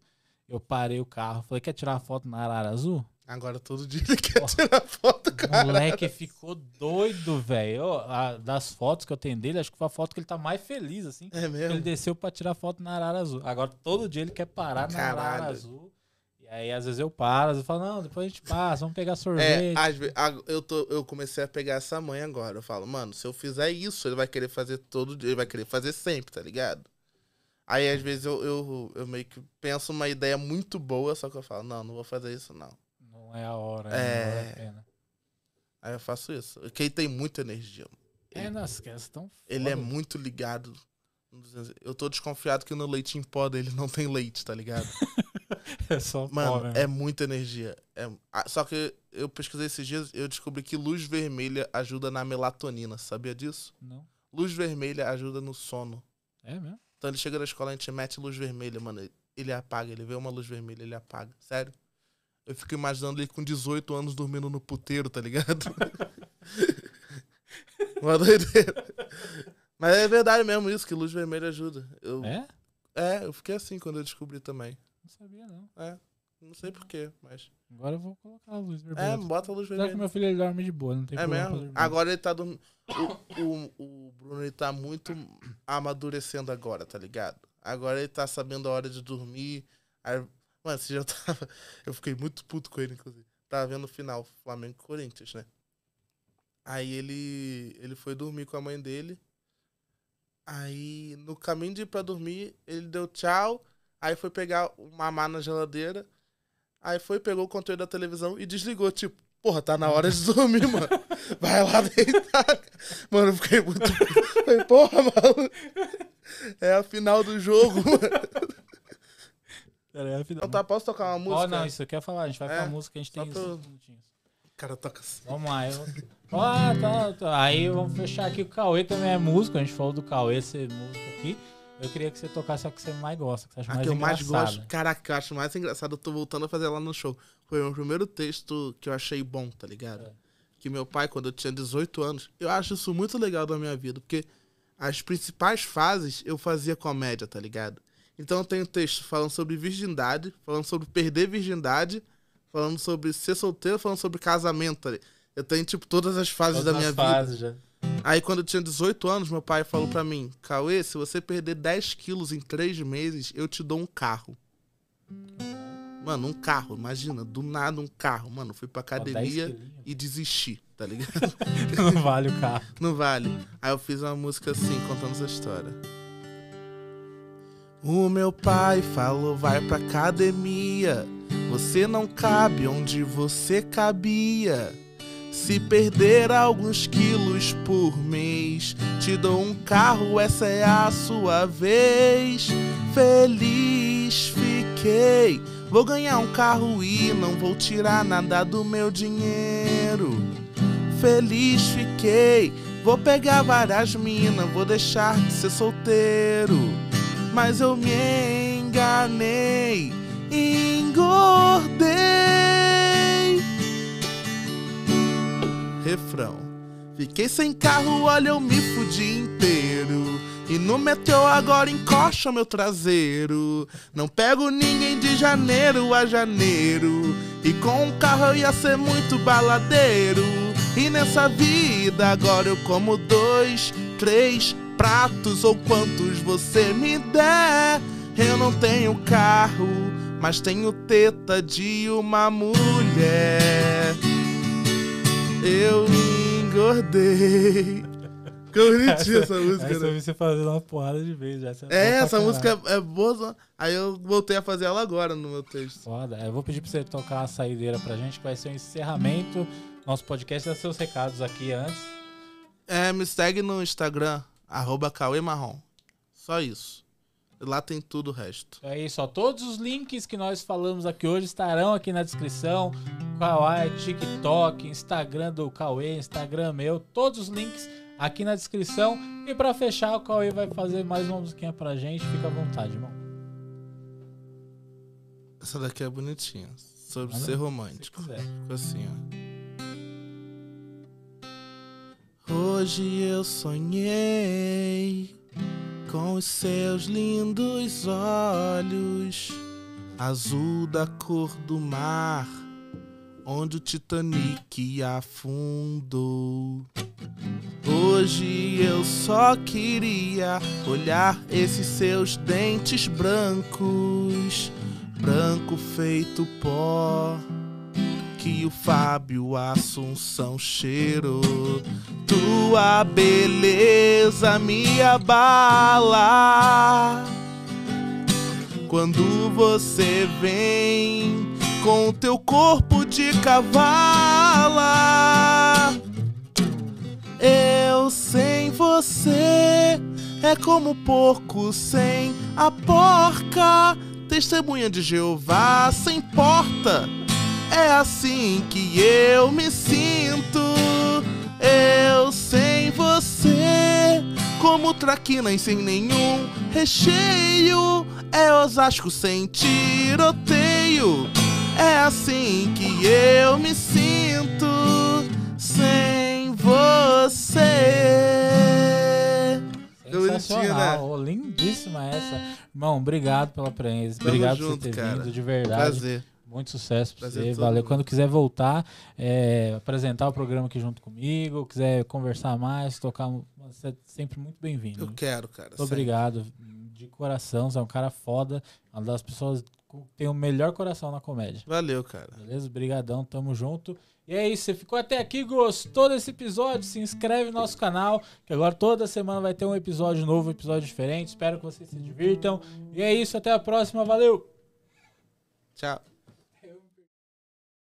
S1: Eu parei o carro, falei: Quer tirar uma foto na arara azul?
S2: Agora todo dia ele quer oh, tirar
S1: foto, cara. O moleque ficou doido, velho. Das fotos que eu tenho dele, acho que foi a foto que ele tá mais feliz, assim. É mesmo? Ele desceu pra tirar foto na arara azul. Agora todo dia ele quer parar Caralho. na arara azul.
S2: E aí às vezes eu
S1: paro, eu falo, não, depois a gente passa, vamos pegar é, sorvete. É, às
S2: vezes, eu, tô, eu comecei a pegar essa mãe agora. Eu falo, mano, se eu fizer isso, ele vai querer fazer todo dia, ele vai querer fazer sempre, tá ligado? Aí às vezes eu, eu, eu meio que penso uma ideia muito boa, só que eu falo, não, não vou fazer isso não não é a hora, é... não é. vale a pena. Aí eu faço isso. Quem tem muita energia. É, é ele, é, nas esquece, tão foda. Ele é muito ligado. Eu tô desconfiado que no leite em pó dele não tem leite, tá ligado? é só Mano, pó, né? é muita energia. É... Ah, só que eu pesquisei esses dias eu descobri que luz vermelha ajuda na melatonina. Sabia disso? Não. Luz vermelha ajuda no sono. É mesmo? Então ele chega na escola, a gente mete luz vermelha, mano. Ele apaga, ele vê uma luz vermelha, ele apaga. Sério? Eu fico imaginando ele com 18 anos dormindo no puteiro, tá ligado? Uma doideira. Mas é verdade mesmo isso, que luz vermelha ajuda. Eu, é? É, eu fiquei assim quando eu descobri também. Não sabia, não. É. Não sei porquê, mas. Agora eu vou colocar a luz é, vermelha. É, bota a luz vermelha. Será que meu filho ele dorme de boa, não tem é problema. É mesmo? Agora ele tá dormindo. O, o, o, Bruno ele tá muito amadurecendo agora, tá ligado? Agora ele tá sabendo a hora de dormir. Mano, você já tava. Eu fiquei muito puto com ele, inclusive. Tava vendo o final, Flamengo e Corinthians, né? Aí ele, ele foi dormir com a mãe dele. Aí, no caminho de ir pra dormir, ele deu tchau. Aí foi pegar o mamá na geladeira. Aí foi, pegou o controle da televisão e desligou. Tipo, porra, tá na hora de dormir, mano. Vai lá deitar. Mano, eu fiquei muito. Falei, porra, mano. É a final do jogo, mano. Pera aí, é rapidão. Então tá, posso tocar uma música? Ó, não, isso eu quero é falar. A gente vai é, a música, a gente tem pro... minutinhos. O cara toca assim. Vamos lá. Eu...
S1: Ah, tá, tá. Aí vamos fechar aqui. O Cauê também é músico. A gente falou do Cauê ser músico aqui. Eu queria que você tocasse a que você mais gosta, que você acha a mais que eu mais gosto,
S2: caraca, que eu acho mais engraçado, eu tô voltando a fazer lá no show. Foi o primeiro texto que eu achei bom, tá ligado? É. Que meu pai, quando eu tinha 18 anos, eu acho isso muito legal da minha vida, porque as principais fases eu fazia comédia, tá ligado? Então eu tenho texto falando sobre virgindade, falando sobre perder virgindade, falando sobre ser solteiro, falando sobre casamento ali. Tá eu tenho, tipo, todas as fases todas da minha fases, vida. Já. Aí quando eu tinha 18 anos, meu pai falou para mim, Cauê, se você perder 10 quilos em 3 meses, eu te dou um carro. Mano, um carro, imagina, do nada um carro. Mano, fui pra academia oh, e desisti, tá ligado? Não vale o carro. Não vale. Aí eu fiz uma música assim, contando essa história. O meu pai falou: vai pra academia. Você não cabe onde você cabia. Se perder alguns quilos por mês, te dou um carro, essa é a sua vez. Feliz fiquei. Vou ganhar um carro e não vou tirar nada do meu dinheiro. Feliz fiquei. Vou pegar várias minas, vou deixar de ser solteiro mas eu me enganei, engordei. Refrão: Fiquei sem carro, olha, eu me fudi inteiro. E no meteu agora encoxa meu traseiro. Não pego ninguém de janeiro a janeiro. E com um carro eu ia ser muito baladeiro. E nessa vida agora eu como dois, três, pratos ou quantos você me der. Eu não tenho carro, mas tenho teta de uma mulher. Eu engordei. Ficou bonitinha essa música. Essa
S1: né? você fazendo uma porrada de vez já. É, é essa música
S2: é boa. Aí eu voltei a fazer ela agora no meu texto.
S1: Foda. Eu vou pedir pra você tocar a saideira pra gente, que vai ser o um encerramento. Nosso podcast dá seus
S2: recados aqui antes. É, me segue no Instagram, Arroba Cauê Marrom. Só isso. Lá tem tudo o resto. É isso, ó. Todos os links que nós falamos
S1: aqui hoje estarão aqui na descrição. Kawaii, TikTok, Instagram do Cauê, Instagram meu, todos os links aqui na descrição. E para fechar, o Cauê vai fazer mais uma musiquinha pra gente. Fica à vontade, irmão.
S2: Essa daqui é bonitinha. Sobre ser romântico. Se Ficou assim, ó. Hoje eu sonhei com os seus lindos olhos, azul da cor do mar, onde o Titanic afundou. Hoje eu só queria olhar esses seus dentes brancos, branco feito pó que o Fábio Assunção cheirou. Tua beleza me abala. Quando você vem com o teu corpo de cavala, eu sem você é como porco sem a porca, testemunha de Jeová sem porta. É assim que eu me sinto. Eu sem você, como traquina e sem nenhum recheio. É Osasco sem tiroteio. É assim que eu me sinto sem você. Sensacional,
S1: né? lindíssima essa. Irmão, obrigado pela presença. Obrigado junto, por ter cara. vindo, de verdade. Prazer. Muito sucesso pra você. Valeu. Mundo. Quando quiser voltar, é, apresentar o programa aqui junto comigo, quiser conversar mais, tocar. Você
S2: é sempre muito bem-vindo. Eu quero, cara. Muito obrigado. De
S1: coração, você é um cara foda. Uma das pessoas que tem o melhor coração na comédia. Valeu, cara. Beleza? Brigadão, tamo junto. E é isso, você ficou até aqui, gostou desse episódio? Se inscreve no nosso canal, que agora toda semana vai ter um episódio novo, um episódio diferente. Espero que vocês se divirtam. E é isso, até a próxima, valeu! Tchau.